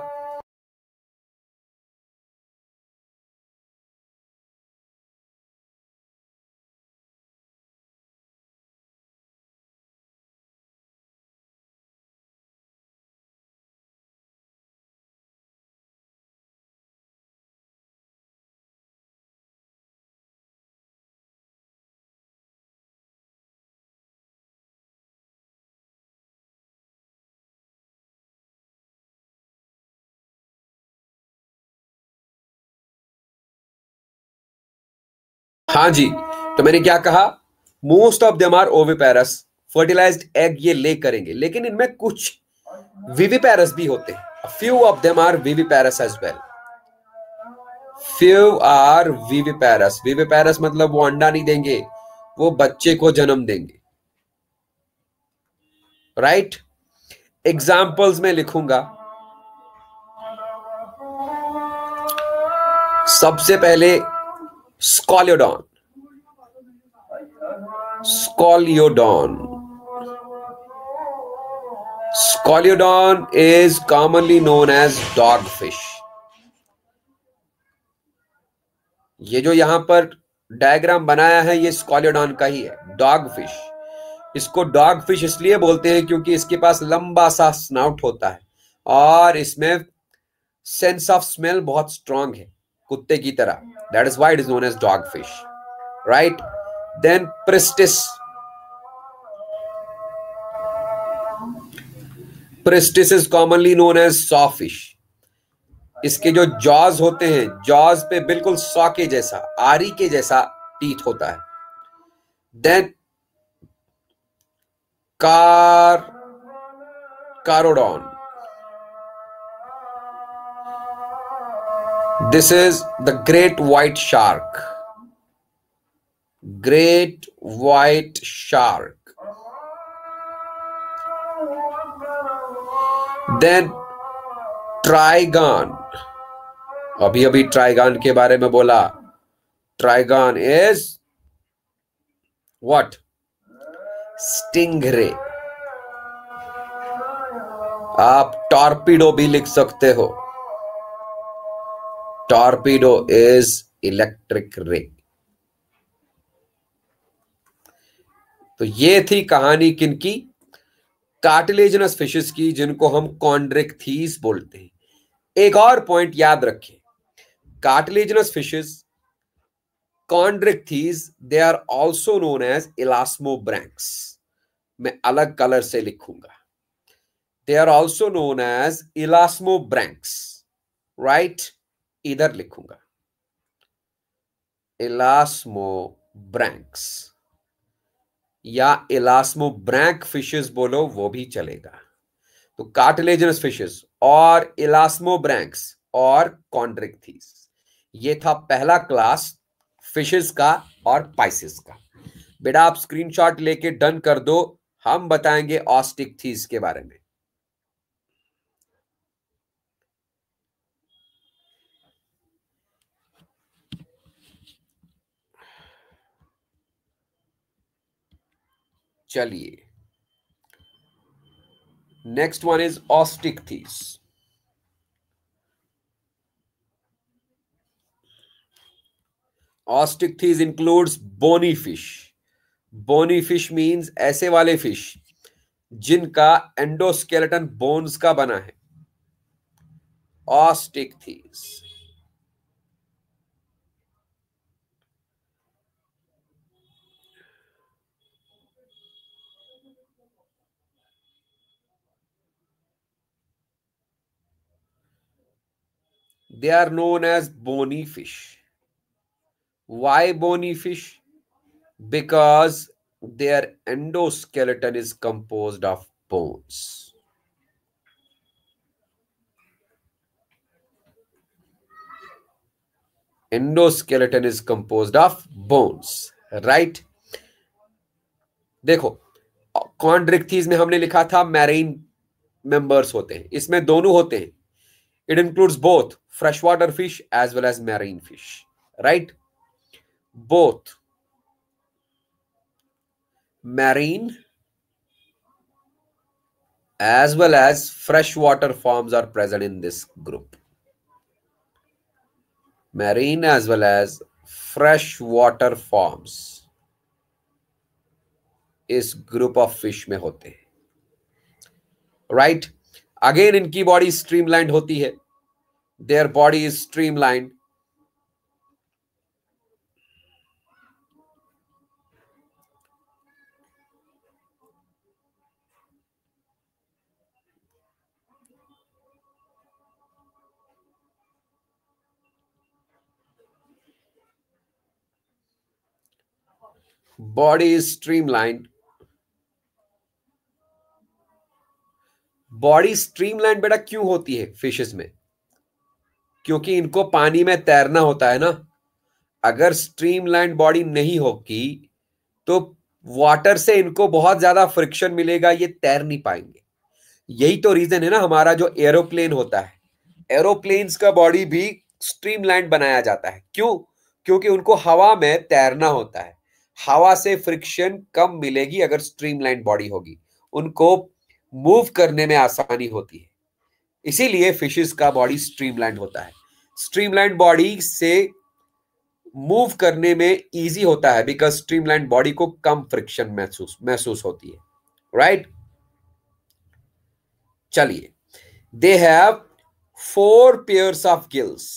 हाँ जी तो मैंने क्या कहा most of them are oviparous fertilize egg ये ले करेंगे लेकिन इनमें कुछ विविपैरस भी होते हैं few of them are viviparous as well few are viviparous viviparous मतलब वो अंडा नहीं देंगे वो बच्चे को जन्म देंगे राइट right? एग्जाम्पल्स में लिखूंगा सबसे पहले scoliodon scoliodon scoliodon is commonly known as dog fish ये जो यहां पर डायग्राम बनाया है ये स्कॉलियोडॉन का ही है डॉग फिश इसको डॉग फिश इसलिए बोलते हैं क्योंकि इसके पास लंबा सा स्नाउट होता है और इसमें सेंस ऑफ स्मेल बहुत स्ट्रांग है कुत्ते की तरह That is why it is known as dogfish. Right? Then Pristis. Pristis is commonly known as sawfish. इसके जो जॉज होते हैं जॉज पे बिल्कुल सॉ के जैसा आरी के जैसा टीथ होता है then car carcharodon this is the great white shark great white shark then trygon अभी अभी ट्राइगान के बारे में बोला ट्राइगान इज वॉट स्टिंगरे आप टॉर्पिडो भी लिख सकते हो torpedo is electric ray तो ये थी कहानी किनकी कार्टिलेजनस फिशेस की जिनको हम कॉन्ड्रेक्थीस बोलते हैं एक और पॉइंट याद रखें cartilaginous fishes Chondrichthyes they are also known as branchs मैं अलग कलर से लिखूंगा they are also known as branchs right इधर लिखूंगा इलास्मो ब्रैंक्स या इलास्मो ब्रैंक फिशेस बोलो वो भी चलेगा तो कार्टिलेजनस फिशेस और इलास्मो ब्रैंक्स और कॉन्ड्रिकथीस ये था पहला क्लास फिशेस का और पाइसिस का बेटा आप स्क्रीनशॉट लेके डन कर दो हम बताएंगे ऑस्टिक थीस के बारे में चलिए next one is Osteichthyes Osteichthyes includes bony fish bony fish means ऐसे वाले फिश जिनका एंडोस्केलेटन बोन्स का बना है Osteichthyes They are known as bony fish. Why bony fish? Because their endoskeleton is composed of bones. Endoskeleton is composed of bones, right? देखो Chondrichthyes में हमने लिखा था मैरीन मेंबर्स होते हैं इसमें दोनों होते हैं It includes both freshwater fish as well as marine fish, right? Both marine as well as freshwater forms are present in this group. Marine as well as freshwater forms is group of fish mein hote. Right? Again इनकी body streamlined होती है there body is streamlined is streamlined body streamline बेटा क्यों होती है fishes में क्योंकि इनको पानी में तैरना होता है ना अगर स्ट्रीमलाइन बॉडी नहीं होगी तो वाटर से इनको बहुत ज्यादा फ्रिक्शन मिलेगा ये तैर नहीं पाएंगे यही तो रीजन है ना हमारा जो एरोप्लेन होता है एरोप्लेन्स का बॉडी भी स्ट्रीमलाइन बनाया जाता है क्यों क्योंकि उनको हवा में तैरना होता है हवा से फ्रिक्शन कम मिलेगी अगर स्ट्रीमलाइन बॉडी होगी उनको मूव करने में आसानी होती है इसीलिए फिशेस का बॉडी स्ट्रीमलाइंड होता है स्ट्रीमलाइंड बॉडी से मूव करने में इजी होता है बिकॉज स्ट्रीमलाइंड बॉडी को कम फ्रिक्शन महसूस महसूस होती है राइट right? चलिए they have four pairs of gills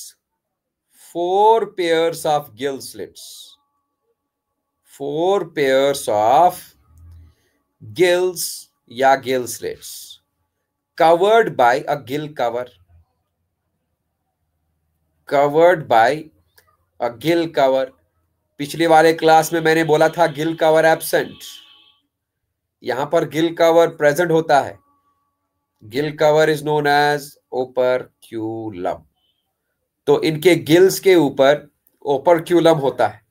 four pairs of gill slits four pairs of gills या gill slits covered by a gill cover covered by a gill cover पिछले वाले class में मैंने बोला था गिल कवर एबसेंट यहां पर gill cover present होता है gill cover is known as operculum तो इनके गिल्स के ऊपर ओपर क्यूलम होता है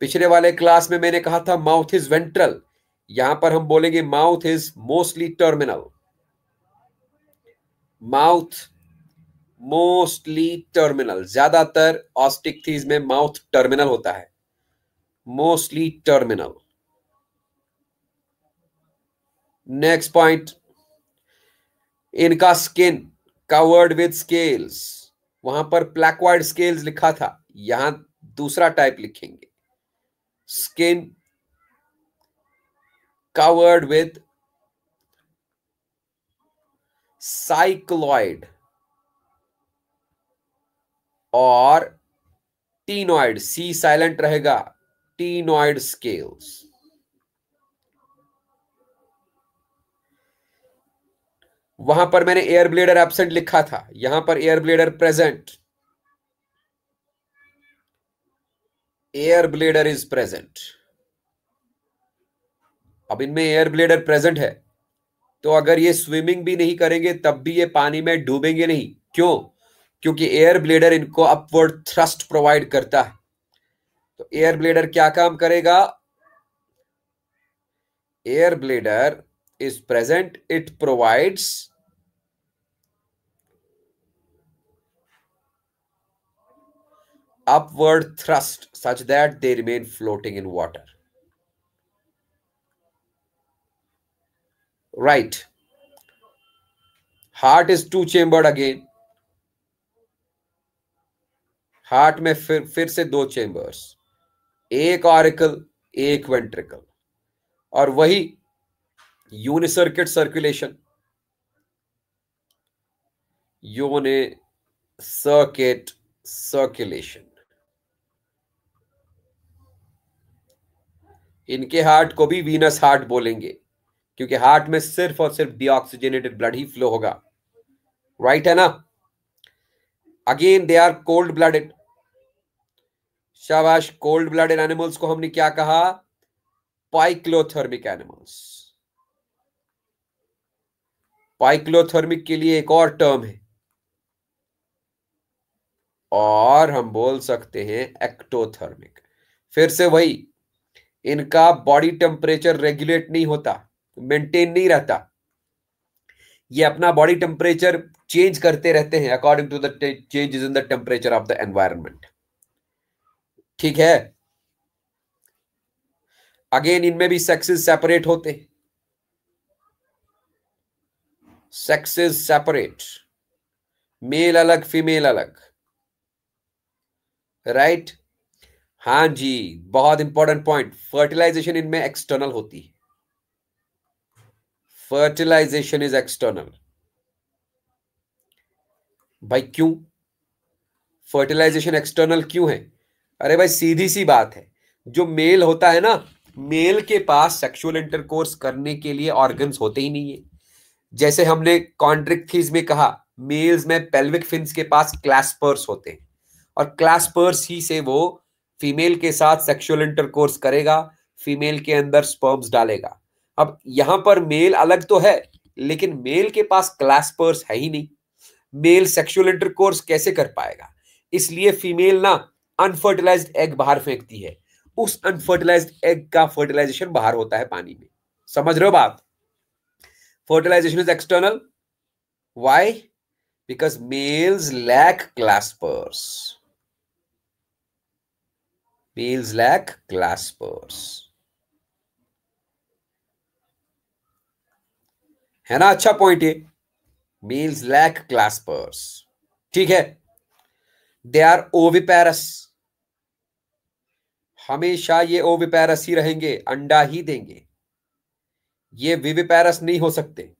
पिछले वाले क्लास में मैंने कहा था माउथ इज वेंट्रल यहां पर हम बोलेंगे mouth is mostly terminal mouth mostly terminal ज्यादातर ऑस्टिक थीज में माउथ टर्मिनल होता है मोस्टली टर्मिनल नेक्स्ट पॉइंट इनका स्किन कवर्ड विद स्केल्स वहां पर प्लैकवाइड स्केल्स लिखा था यहां दूसरा टाइप लिखेंगे स्किन covered with cycloid और टीनॉइड सी साइलेंट रहेगा tenoid scales वहां पर मैंने एयर ब्लेडर एबसेंट लिखा था यहां पर air bladder present air bladder is present अब इनमें एयर ब्लेडर प्रेजेंट है तो अगर ये स्विमिंग भी नहीं करेंगे तब भी ये पानी में डूबेंगे नहीं क्यों क्योंकि एयर ब्लेडर इनको अपवर्ड थ्रस्ट प्रोवाइड करता है तो एयर ब्लेडर क्या काम करेगा air bladder is present it provides upward thrust such that they remain floating in water right heart is two chambered again heart में फिर फिर से दो चेंबर्स एक ऑरिकल एक वेंट्रिकल और वही unicircuit circulation unicircuit circulation इनके हार्ट को भी वीनस हार्ट बोलेंगे क्योंकि हार्ट में सिर्फ और सिर्फ डीऑक्सीजनेटेड ब्लड ही फ्लो होगा राइट है ना again they are cold blooded शाबाश कोल्ड ब्लडेड एनिमल्स को हमने क्या कहा पाइक्लोथर्मिक एनिमल्स पाइक्लोथर्मिक के लिए एक और टर्म है और हम बोल सकते हैं एक्टोथर्मिक फिर से वही इनका बॉडी टेम्परेचर रेगुलेट नहीं होता मेंटेन नहीं रहता ये अपना बॉडी टेम्परेचर चेंज करते रहते हैं according to the changes in the temperature of the environment ठीक है अगेन इनमें भी सेक्सेस सेपरेट होते सेक्सेस सेपरेट मेल अलग फीमेल अलग राइट right? हां जी बहुत इंपॉर्टेंट पॉइंट फर्टिलाइजेशन इनमें एक्सटर्नल होती है फर्टिलाइजेशन इज एक्सटर्नल भाई क्यों फर्टिलाइजेशन एक्सटर्नल क्यों है अरे भाई सीधी सी बात है जो मेल होता है ना मेल के पास सेक्सुअल इंटरकोर्स करने के लिए ऑर्गन्स होते ही नहीं है जैसे हमने कॉन्ट्रिक्थीज में कहा मेल्स में पेल्विक फिन्स के पास क्लास्पर्स होते हैं और क्लास्पर्स ही से वो फीमेल के साथ सेक्सुअल इंटरकोर्स करेगा फीमेल के अंदर स्पर्म्स डालेगा अब यहां पर मेल अलग तो है लेकिन मेल के पास क्लास पर्स है ही नहीं मेल सेक्सुअल इंटरकोर्स कैसे कर पाएगा इसलिए फीमेल ना अनफर्टिलाइज्ड एग बाहर फेंकती है उस अनफर्टिलाइज्ड एग का फर्टिलाइजेशन बाहर होता है पानी में समझ रहे हो बात fertilisation is external why because males lack claspers males lack claspers है ना अच्छा पॉइंट ये मेल्स लैक क्लास्पर्स ठीक है दे आर ओविपैरस हमेशा ये ओविपैरस ही रहेंगे अंडा ही देंगे ये विविपैरस नहीं हो सकते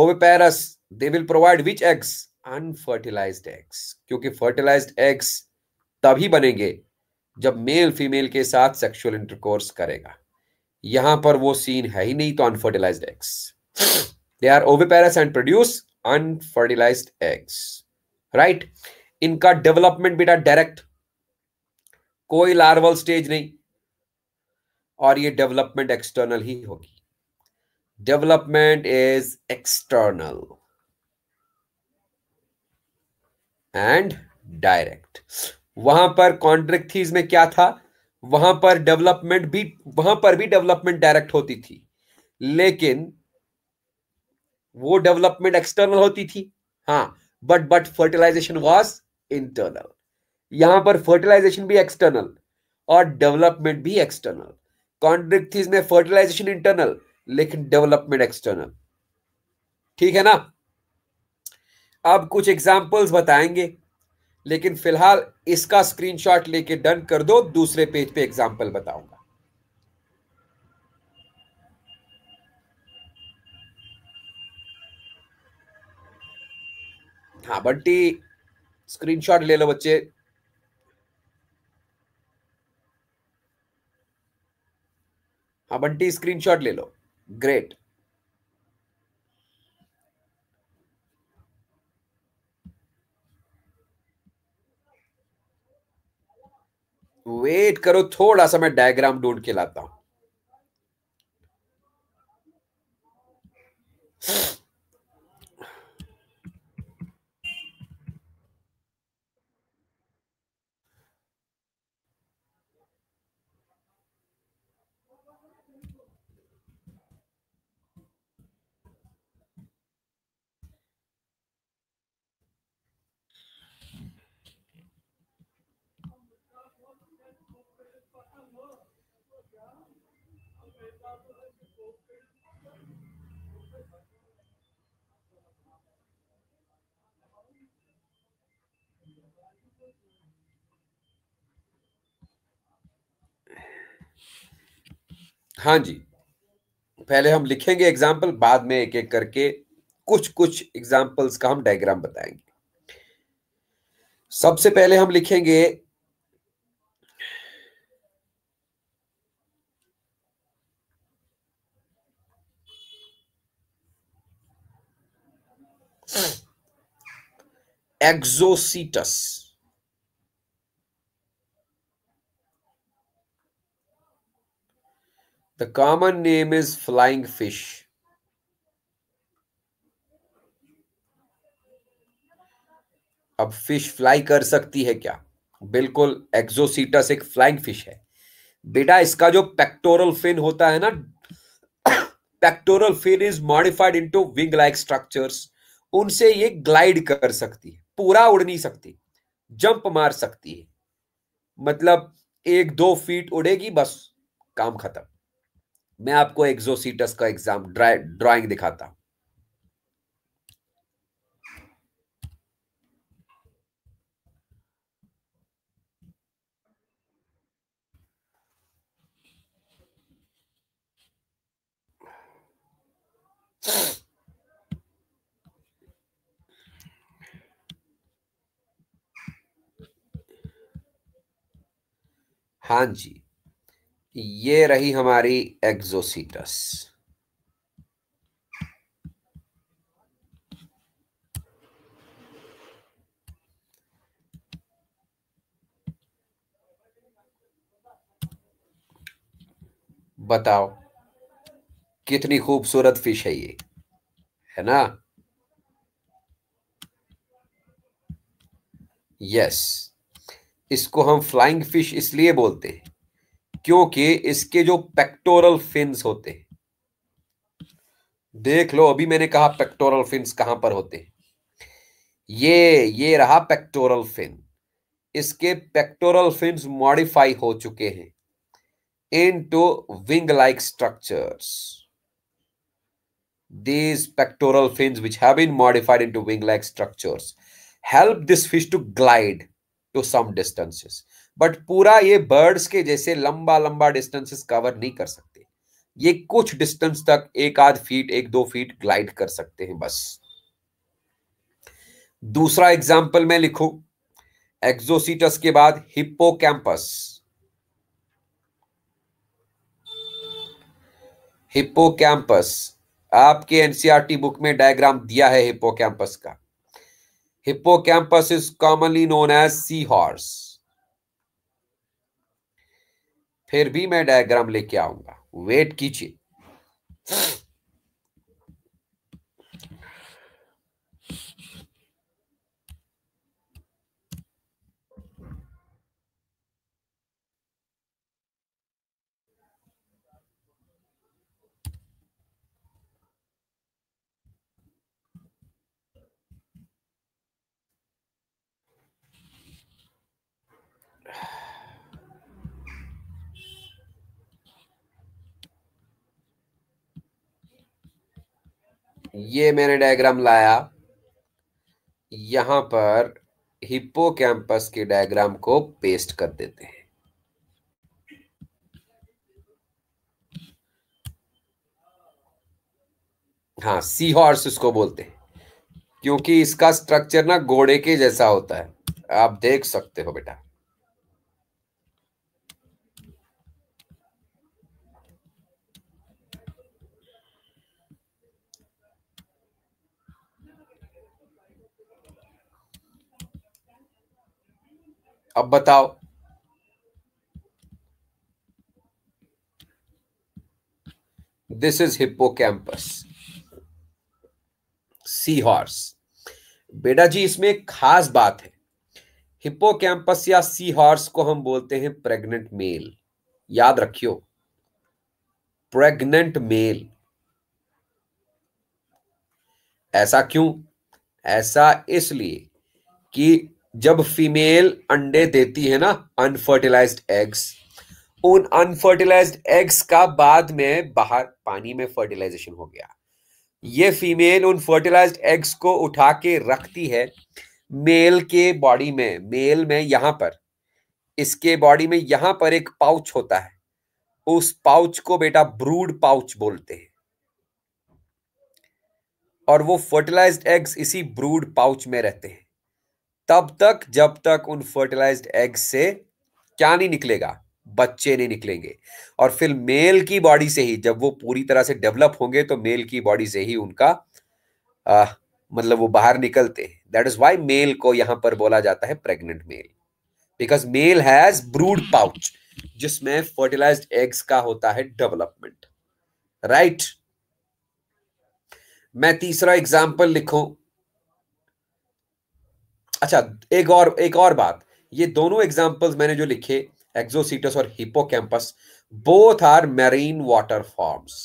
oviparous they will provide which eggs unfertilise eggs क्योंकि फर्टिलाइज एग्स तभी बनेंगे जब मेल फीमेल के साथ सेक्सुअल इंटरकोर्स करेगा यहां पर वो सीन है ही नहीं तो unfertilised eggs they are oviparous and produce unfertilise eggs right इनका डेवलपमेंट बेटा डायरेक्ट कोई लार्वल स्टेज नहीं और ये डेवलपमेंट एक्सटर्नल ही होगी development is external and direct वहां पर कॉन्ट्रेक्थीज में क्या था वहां पर डेवलपमेंट भी वहां पर भी डेवलपमेंट डायरेक्ट होती थी लेकिन वो डेवलपमेंट एक्सटर्नल होती थी हाँ but but fertilisation was internal यहां पर फर्टिलाइजेशन भी एक्सटर्नल और डेवलपमेंट भी एक्सटर्नल कॉन्ट्रिक्ट में फर्टिलाइजेशन इंटरनल लेकिन डेवलपमेंट एक्सटर्नल ठीक है ना अब कुछ एग्जाम्पल्स बताएंगे लेकिन फिलहाल इसका स्क्रीनशॉट लेके डन कर दो दूसरे पेज पे एग्जाम्पल बताऊंगा हाँ बंटी स्क्रीनशॉट ले लो बच्चे हाँ बंटी स्क्रीनशॉट ले लो ग्रेट वेट करो थोड़ा सा मैं डायग्राम ढूंढ के लाता हूं हाँ जी पहले हम लिखेंगे एग्जाम्पल बाद में एक एक करके कुछ कुछ एग्जाम्पल्स का हम डायग्राम बताएंगे सबसे पहले हम लिखेंगे Exocoetus The common name is flying fish. अब फिश फ्लाई कर सकती है क्या बिल्कुल एक्सोसीटस एक फ्लाइंग फिश है बेटा इसका जो पेक्टोरल फिन होता है ना pectoral fin is modified into wing like structures उनसे ये ग्लाइड कर सकती है पूरा उड़ नहीं सकती जंप मार सकती है मतलब एक दो फीट उड़ेगी बस काम खत्म मैं आपको एक्सोसीटस का एग्जाम ड्राइंग दिखाता हूं हां जी ये रही हमारी एक्सोसीटस बताओ कितनी खूबसूरत फिश है ये है ना यस इसको हम फ्लाइंग फिश इसलिए बोलते हैं क्योंकि इसके जो पेक्टोरल फिन्स होते हैं देख लो अभी मैंने कहा पेक्टोरल फिन्स कहां पर होते हैं ये ये रहा पेक्टोरल फिन इसके पेक्टोरल फिन्स मॉडिफाई हो चुके हैं into wing like structure these pectoral fins which have been modified to wing like structure help this fish to glide to some distances but पूरा ये बर्ड्स के जैसे लंबा लंबा डिस्टेंसेस कवर नहीं कर सकते ये कुछ डिस्टेंस तक एक आध फीट एक दो फीट ग्लाइड कर सकते हैं बस दूसरा एग्जाम्पल मैं लिखू एक्सोसीटस के बाद कैंपस हिप्पो कैंपस आपके एनसीआरटी बुक e में डायग्राम दिया है कैंपस का hippocampus is commonly known as sea horse फिर भी मैं डायग्राम लेके आऊंगा वेट कीजिए ये मैंने डायग्राम लाया यहां पर हिप्पो कैंपस के डायग्राम को पेस्ट कर देते हैं हाँ सी हॉर्स उसको बोलते हैं क्योंकि इसका स्ट्रक्चर ना घोड़े के जैसा होता है आप देख सकते हो बेटा अब बताओ this is campus sea horse बेटा जी इसमें एक खास बात है कैंपस या सी हॉर्स को हम बोलते हैं प्रेग्नेंट मेल याद रखियो प्रेग्नेंट मेल ऐसा क्यों ऐसा इसलिए कि जब फीमेल अंडे देती है ना अनफर्टिलाइज एग्स उन अनफर्टिलाइज एग्स का बाद में बाहर पानी में फर्टिलाइजेशन हो गया ये फीमेल उन फर्टिलाइज एग्स को उठा के रखती है मेल के बॉडी में मेल में यहां पर इसके बॉडी में यहां पर एक पाउच होता है उस पाउच को बेटा ब्रूड पाउच बोलते हैं और वो फर्टिलाइज्ड एग्स इसी ब्रूड पाउच में रहते हैं तब तक जब तक उन फर्टिलाइज्ड एग से क्या नहीं निकलेगा बच्चे नहीं निकलेंगे और फिर मेल की बॉडी से ही जब वो पूरी तरह से डेवलप होंगे तो मेल की बॉडी से ही उनका आ, मतलब वो बाहर निकलते हैं दैट इज वाई मेल को यहां पर बोला जाता है pregnant male because male has brood pouch जिसमें फर्टिलाइज एग्स का होता है डेवलपमेंट राइट right? मैं तीसरा एग्जाम्पल लिखू अच्छा एक और एक और बात ये दोनों एग्जाम्पल्स मैंने जो लिखे एक्सोसीटस और hippocampus both are marine water forms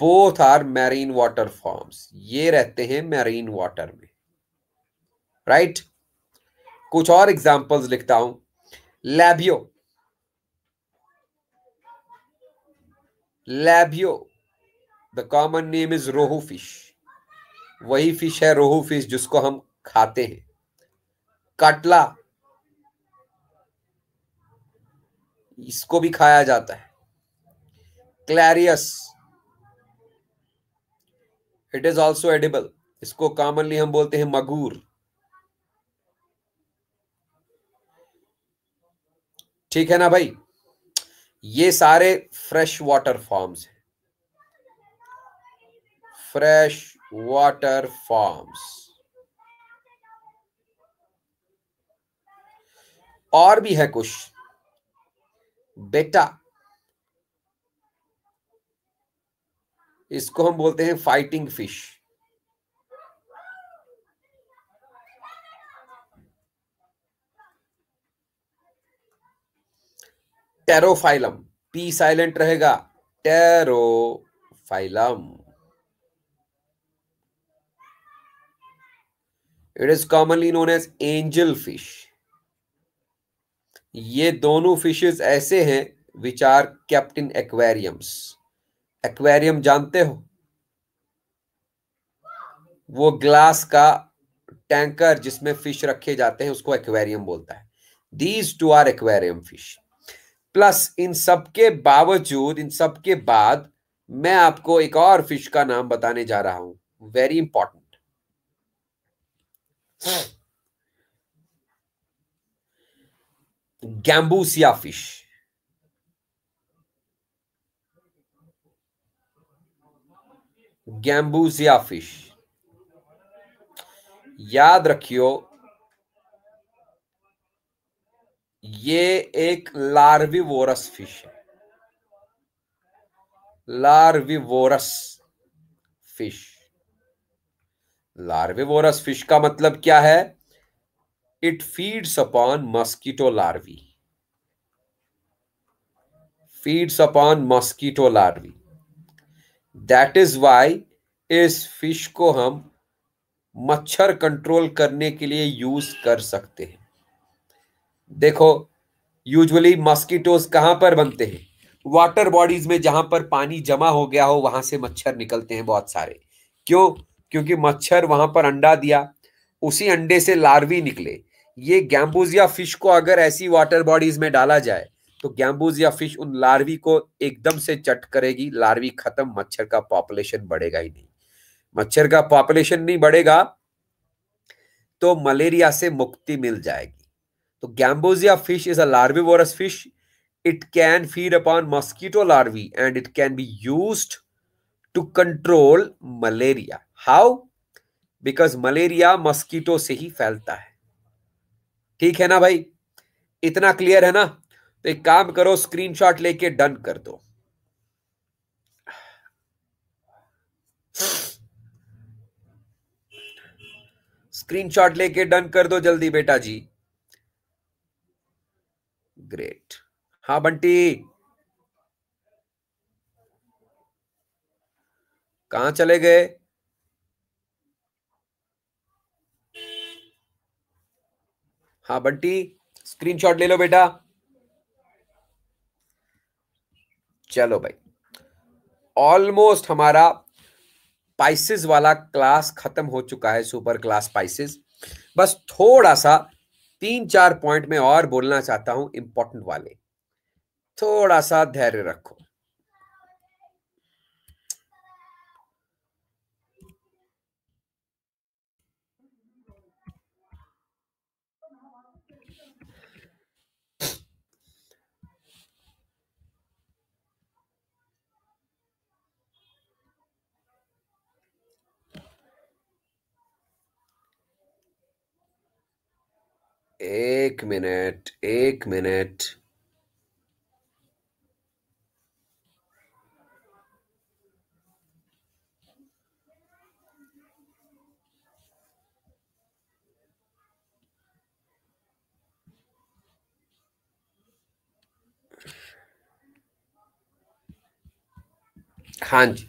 both are marine water forms ये रहते हैं मैरीन वाटर में राइट right? कुछ और एग्जाम्पल्स लिखता हूं labeo labeo the common name is rohu fish वही फिश है रोहू फिश जिसको हम खाते हैं काटला इसको भी खाया जाता है clarias it is also edible इसको कॉमनली हम बोलते हैं मगूर ठीक है ना भाई ये सारे फ्रेश वाटर फॉर्म्स हैं फ्रेश water forms. और भी है कुछ बेटा इसको हम बोलते हैं fighting fish pterophyllum P silent रहेगा pterophyllum it is commonly known as angel fish ये दोनों फिशेस ऐसे हैं which are kept in aquariums aquarium जानते हो वो ग्लास का टैंकर जिसमें फिश रखे जाते हैं उसको एक्वेरियम बोलता है these two are aquarium fish plus इन सबके बावजूद इन सबके बाद मैं आपको एक और फिश का नाम बताने जा रहा हूं very important gambusia fish gambusia fish याद रखियो ये एक लार्विवोरस फिश है वोरस फिश लार्वेवोरस फिश का मतलब क्या है it feeds upon mosquito larvae feeds upon mosquito larvae that is why इस फिश को हम मच्छर कंट्रोल करने के लिए यूज कर सकते हैं देखो यूजुअली मस्कीटोज कहां पर बनते हैं वाटर बॉडीज में जहां पर पानी जमा हो गया हो वहां से मच्छर निकलते हैं बहुत सारे क्यों क्योंकि मच्छर वहां पर अंडा दिया उसी अंडे से लार्वी निकले ये गैम्बोजिया फिश को अगर ऐसी वाटर बॉडीज में डाला जाए तो गैम्बोजिया फिश उन लार्वी को एकदम से चट करेगी लार्वी खत्म मच्छर का पॉपुलेशन बढ़ेगा ही नहीं मच्छर का पॉपुलेशन नहीं बढ़ेगा तो मलेरिया से मुक्ति मिल जाएगी तो gambusia fish is a vorous fish it can feed upon mosquito larvae and it can be use to control malaria how because malaria mosquito से ही फैलता है ठीक है ना भाई इतना क्लियर है ना तो एक काम करो स्क्रीनशॉट लेके डन कर दो स्क्रीनशॉट लेके डन कर दो जल्दी बेटा जी ग्रेट हाँ बंटी कहां चले गए हाँ बंटी स्क्रीनशॉट ले लो बेटा चलो भाई ऑलमोस्ट हमारा पाइसिस वाला क्लास खत्म हो चुका है सुपर क्लास पाइसिस बस थोड़ा सा तीन चार पॉइंट में और बोलना चाहता हूं इंपॉर्टेंट वाले थोड़ा सा धैर्य रखो एक मिनट एक मिनट हां जी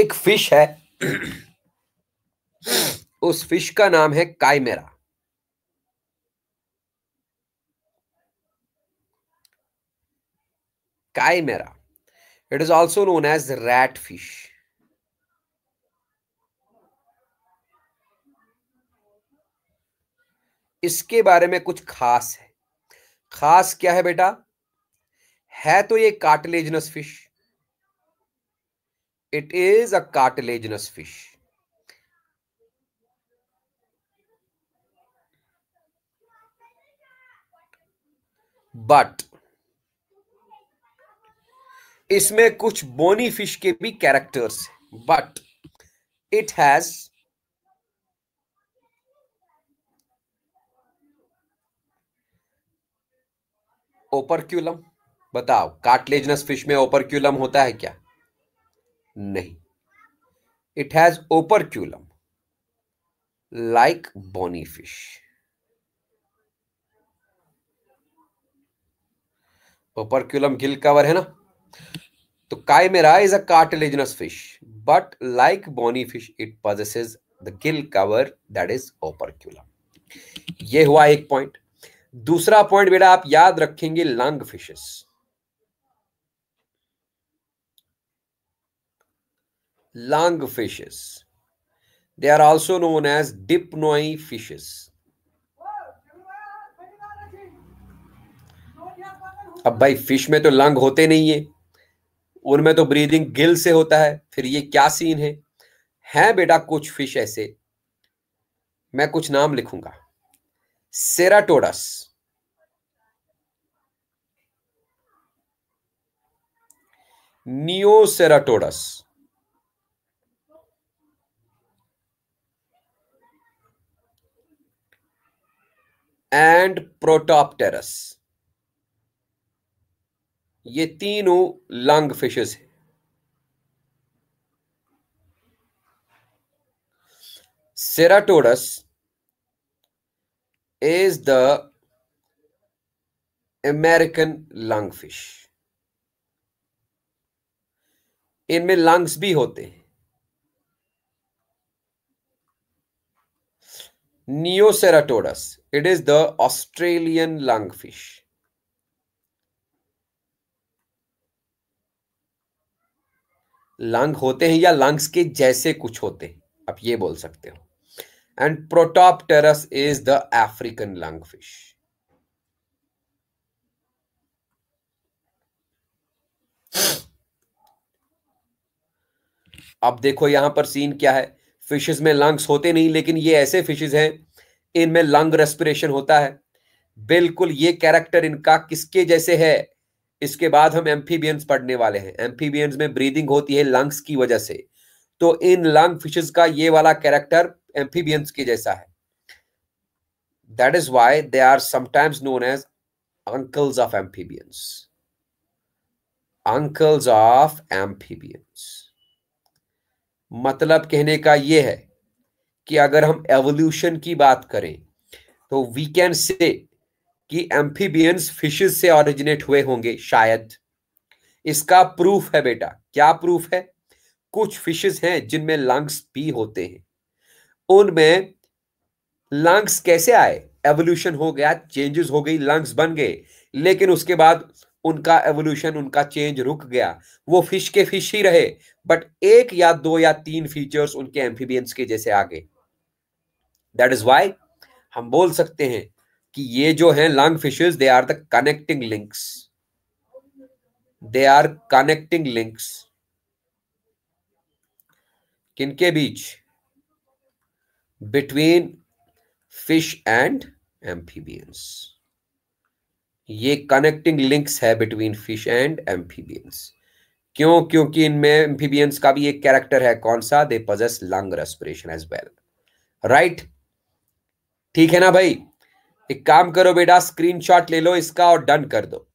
एक फिश है उस फिश का नाम है कायमेरा chimera. It is also known as rat fish. इसके बारे में कुछ खास है खास क्या है बेटा है तो ये cartilaginous fish it is a cartilaginous fish but इसमें कुछ बोनी फिश के भी characters but it has operculum बताओ कार्टलेजनस फिश में ओपरक्यूलम होता है क्या नहीं it has operculum like bony fish operculum gill cover है ना तो chimaera is a cartilaginous fish but like bony fish it possesses the gill cover that is operculum ये हुआ एक पॉइंट दूसरा पॉइंट बेटा आप याद रखेंगे lung fishes lung fishes they are also known as dipnoi fishes अब भाई फिश में तो लंग होते नहीं है उनमें तो ब्रीदिंग गिल से होता है फिर ये क्या सीन है हैं बेटा कुछ फिश ऐसे मैं कुछ नाम लिखूंगा सेराटोडस नियोसेराटोडस एंड प्रोटॉप्टेरस ये तीनों लंग फिशेस हैं is the American lung fish इनमें लंग्स भी होते हैं neoceratodus it is the Australian lung fish lung होते हैं या लंग्स के जैसे कुछ होते हैं आप ये बोल सकते हो and pterus is the African lung fish अब देखो यहां पर सीन क्या है फिशेस में लंग्स होते नहीं लेकिन ये ऐसे फिशेस हैं इनमें लंग रेस्पिरेशन होता है बिल्कुल ये कैरेक्टर इनका किसके जैसे है इसके बाद हम एम्फीबियंस पढ़ने वाले हैं एम्फीबियंस में ब्रीदिंग होती है लंग्स की वजह से तो इन लंग फिशेस का ये वाला कैरेक्टर एम्फीबियंस के जैसा है that is why they are sometimes known as uncles of amphibians uncles of amphibians मतलब कहने का ये है कि अगर हम एवोल्यूशन की बात करें तो वी कैन से कि एम्फीबियंस फिशेस से ऑरिजिनेट हुए होंगे शायद इसका प्रूफ है बेटा क्या प्रूफ है कुछ फिशेस हैं जिनमें लंग्स भी होते हैं उनमें लंग्स कैसे आए एवोल्यूशन हो गया चेंजेस हो गई लंग्स बन गए लेकिन उसके बाद उनका एवोल्यूशन उनका चेंज रुक गया वो फिश के फिश ही रहे बट एक या दो या तीन फीचर्स उनके एम्फीबियंस के जैसे आ गए दैट इज वाई हम बोल सकते हैं कि ये जो है lung fishes they are the connecting links they are connecting links किनके बीच बिटवीन फिश एंड एम्फीबियंस ये कनेक्टिंग लिंक्स है बिटवीन फिश एंड एम्फीबियंस क्यों क्योंकि इनमें एम्फीबियंस का भी एक कैरेक्टर है कौन सा they possess lung respiration as well right ठीक है ना भाई एक काम करो बेटा स्क्रीनशॉट ले लो इसका और डन कर दो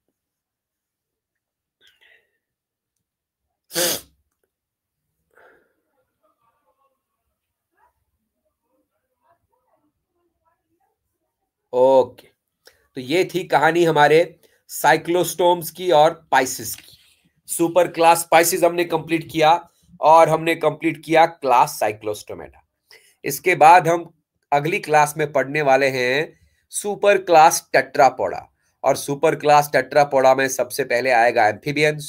ओके तो ये थी कहानी हमारे साइक्लोस्टोम्स की और पाइसिस की सुपर क्लास पाइसिस हमने कंप्लीट किया और हमने कंप्लीट किया क्लास साइक्लोस्टोमेटा इसके बाद हम अगली क्लास में पढ़ने वाले हैं सुपर क्लास टेट्रापोडा और सुपर क्लास टेट्रापोडा में सबसे पहले आएगा amphibians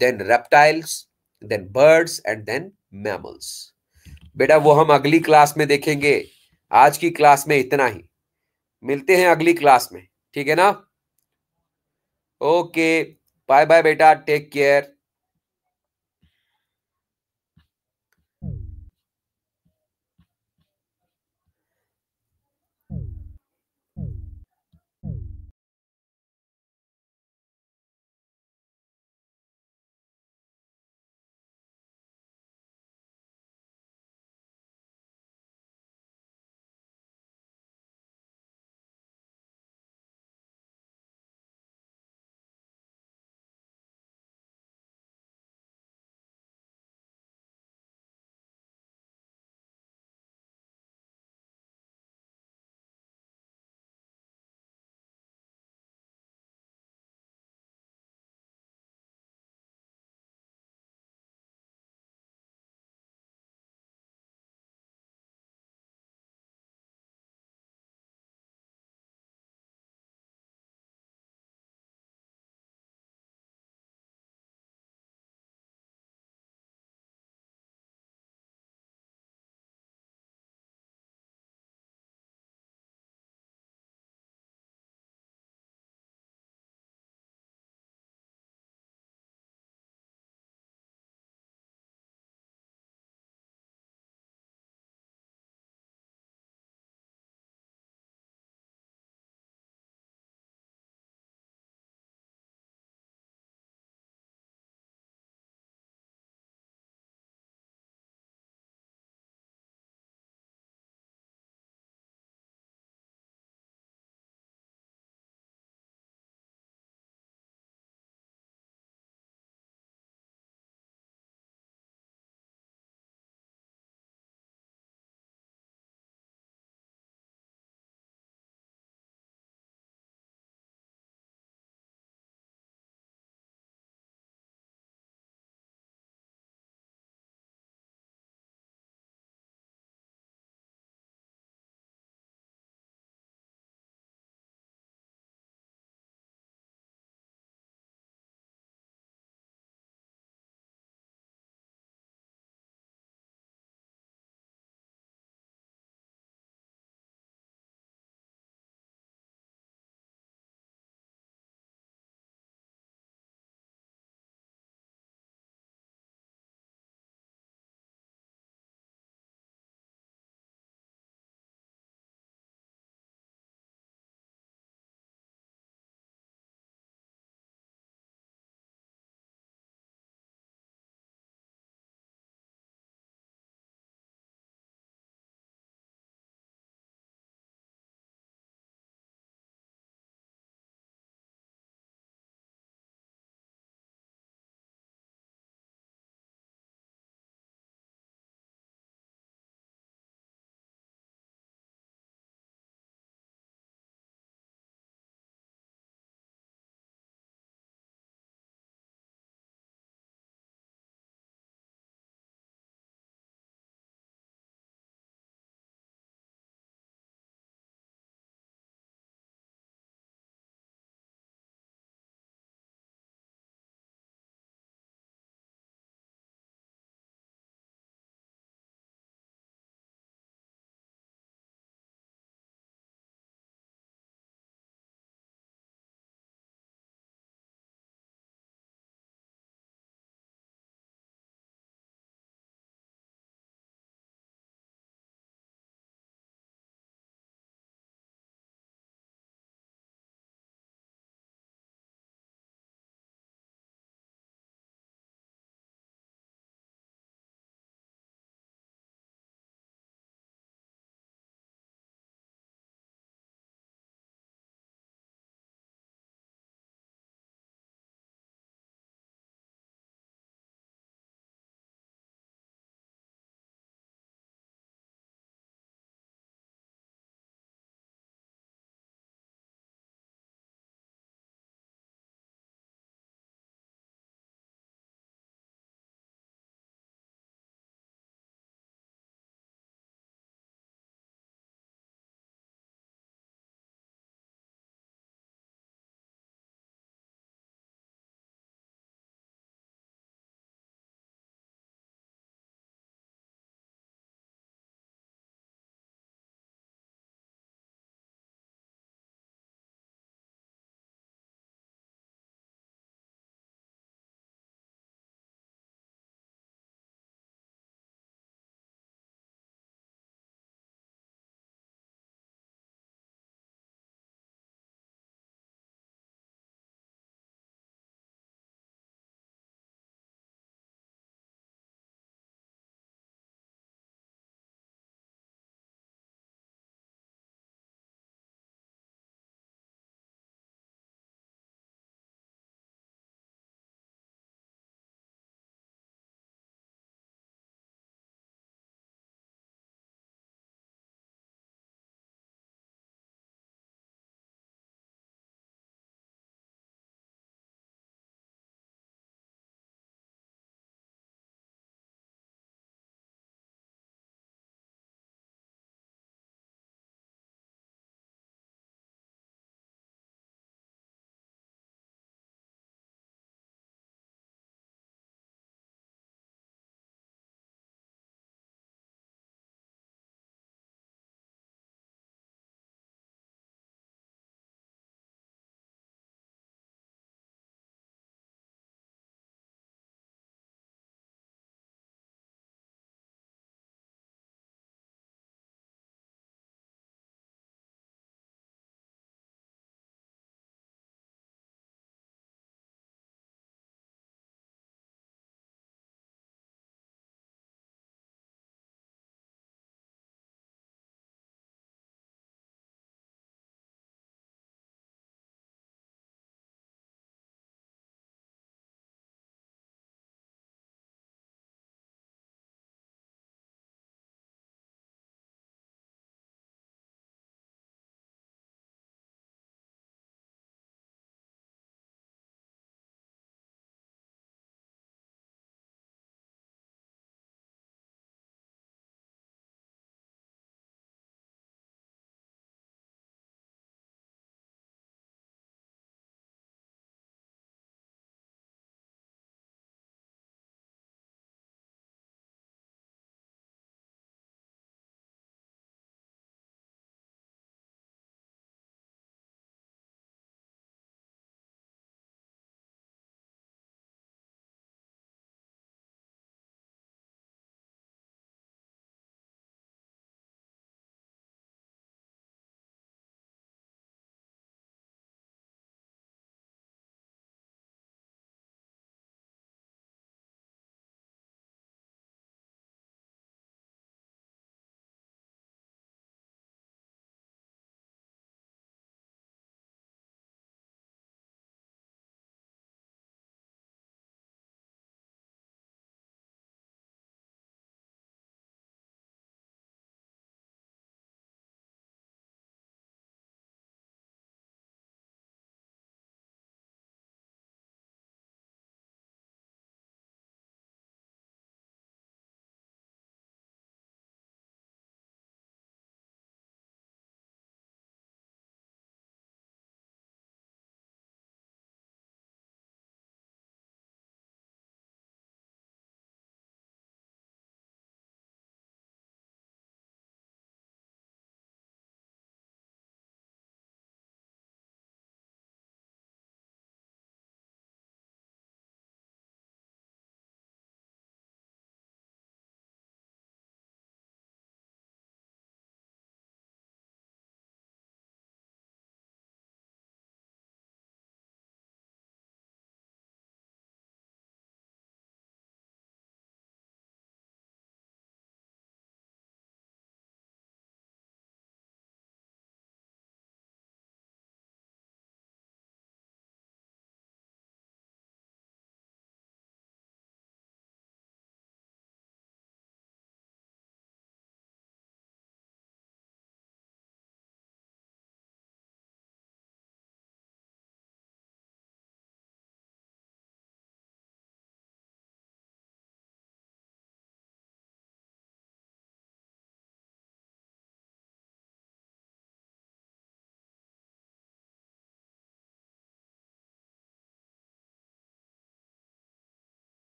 then reptiles then birds and then mammals बेटा वो हम अगली क्लास में देखेंगे आज की क्लास में इतना ही मिलते हैं अगली क्लास में ठीक है ना ओके बाय बाय बेटा टेक केयर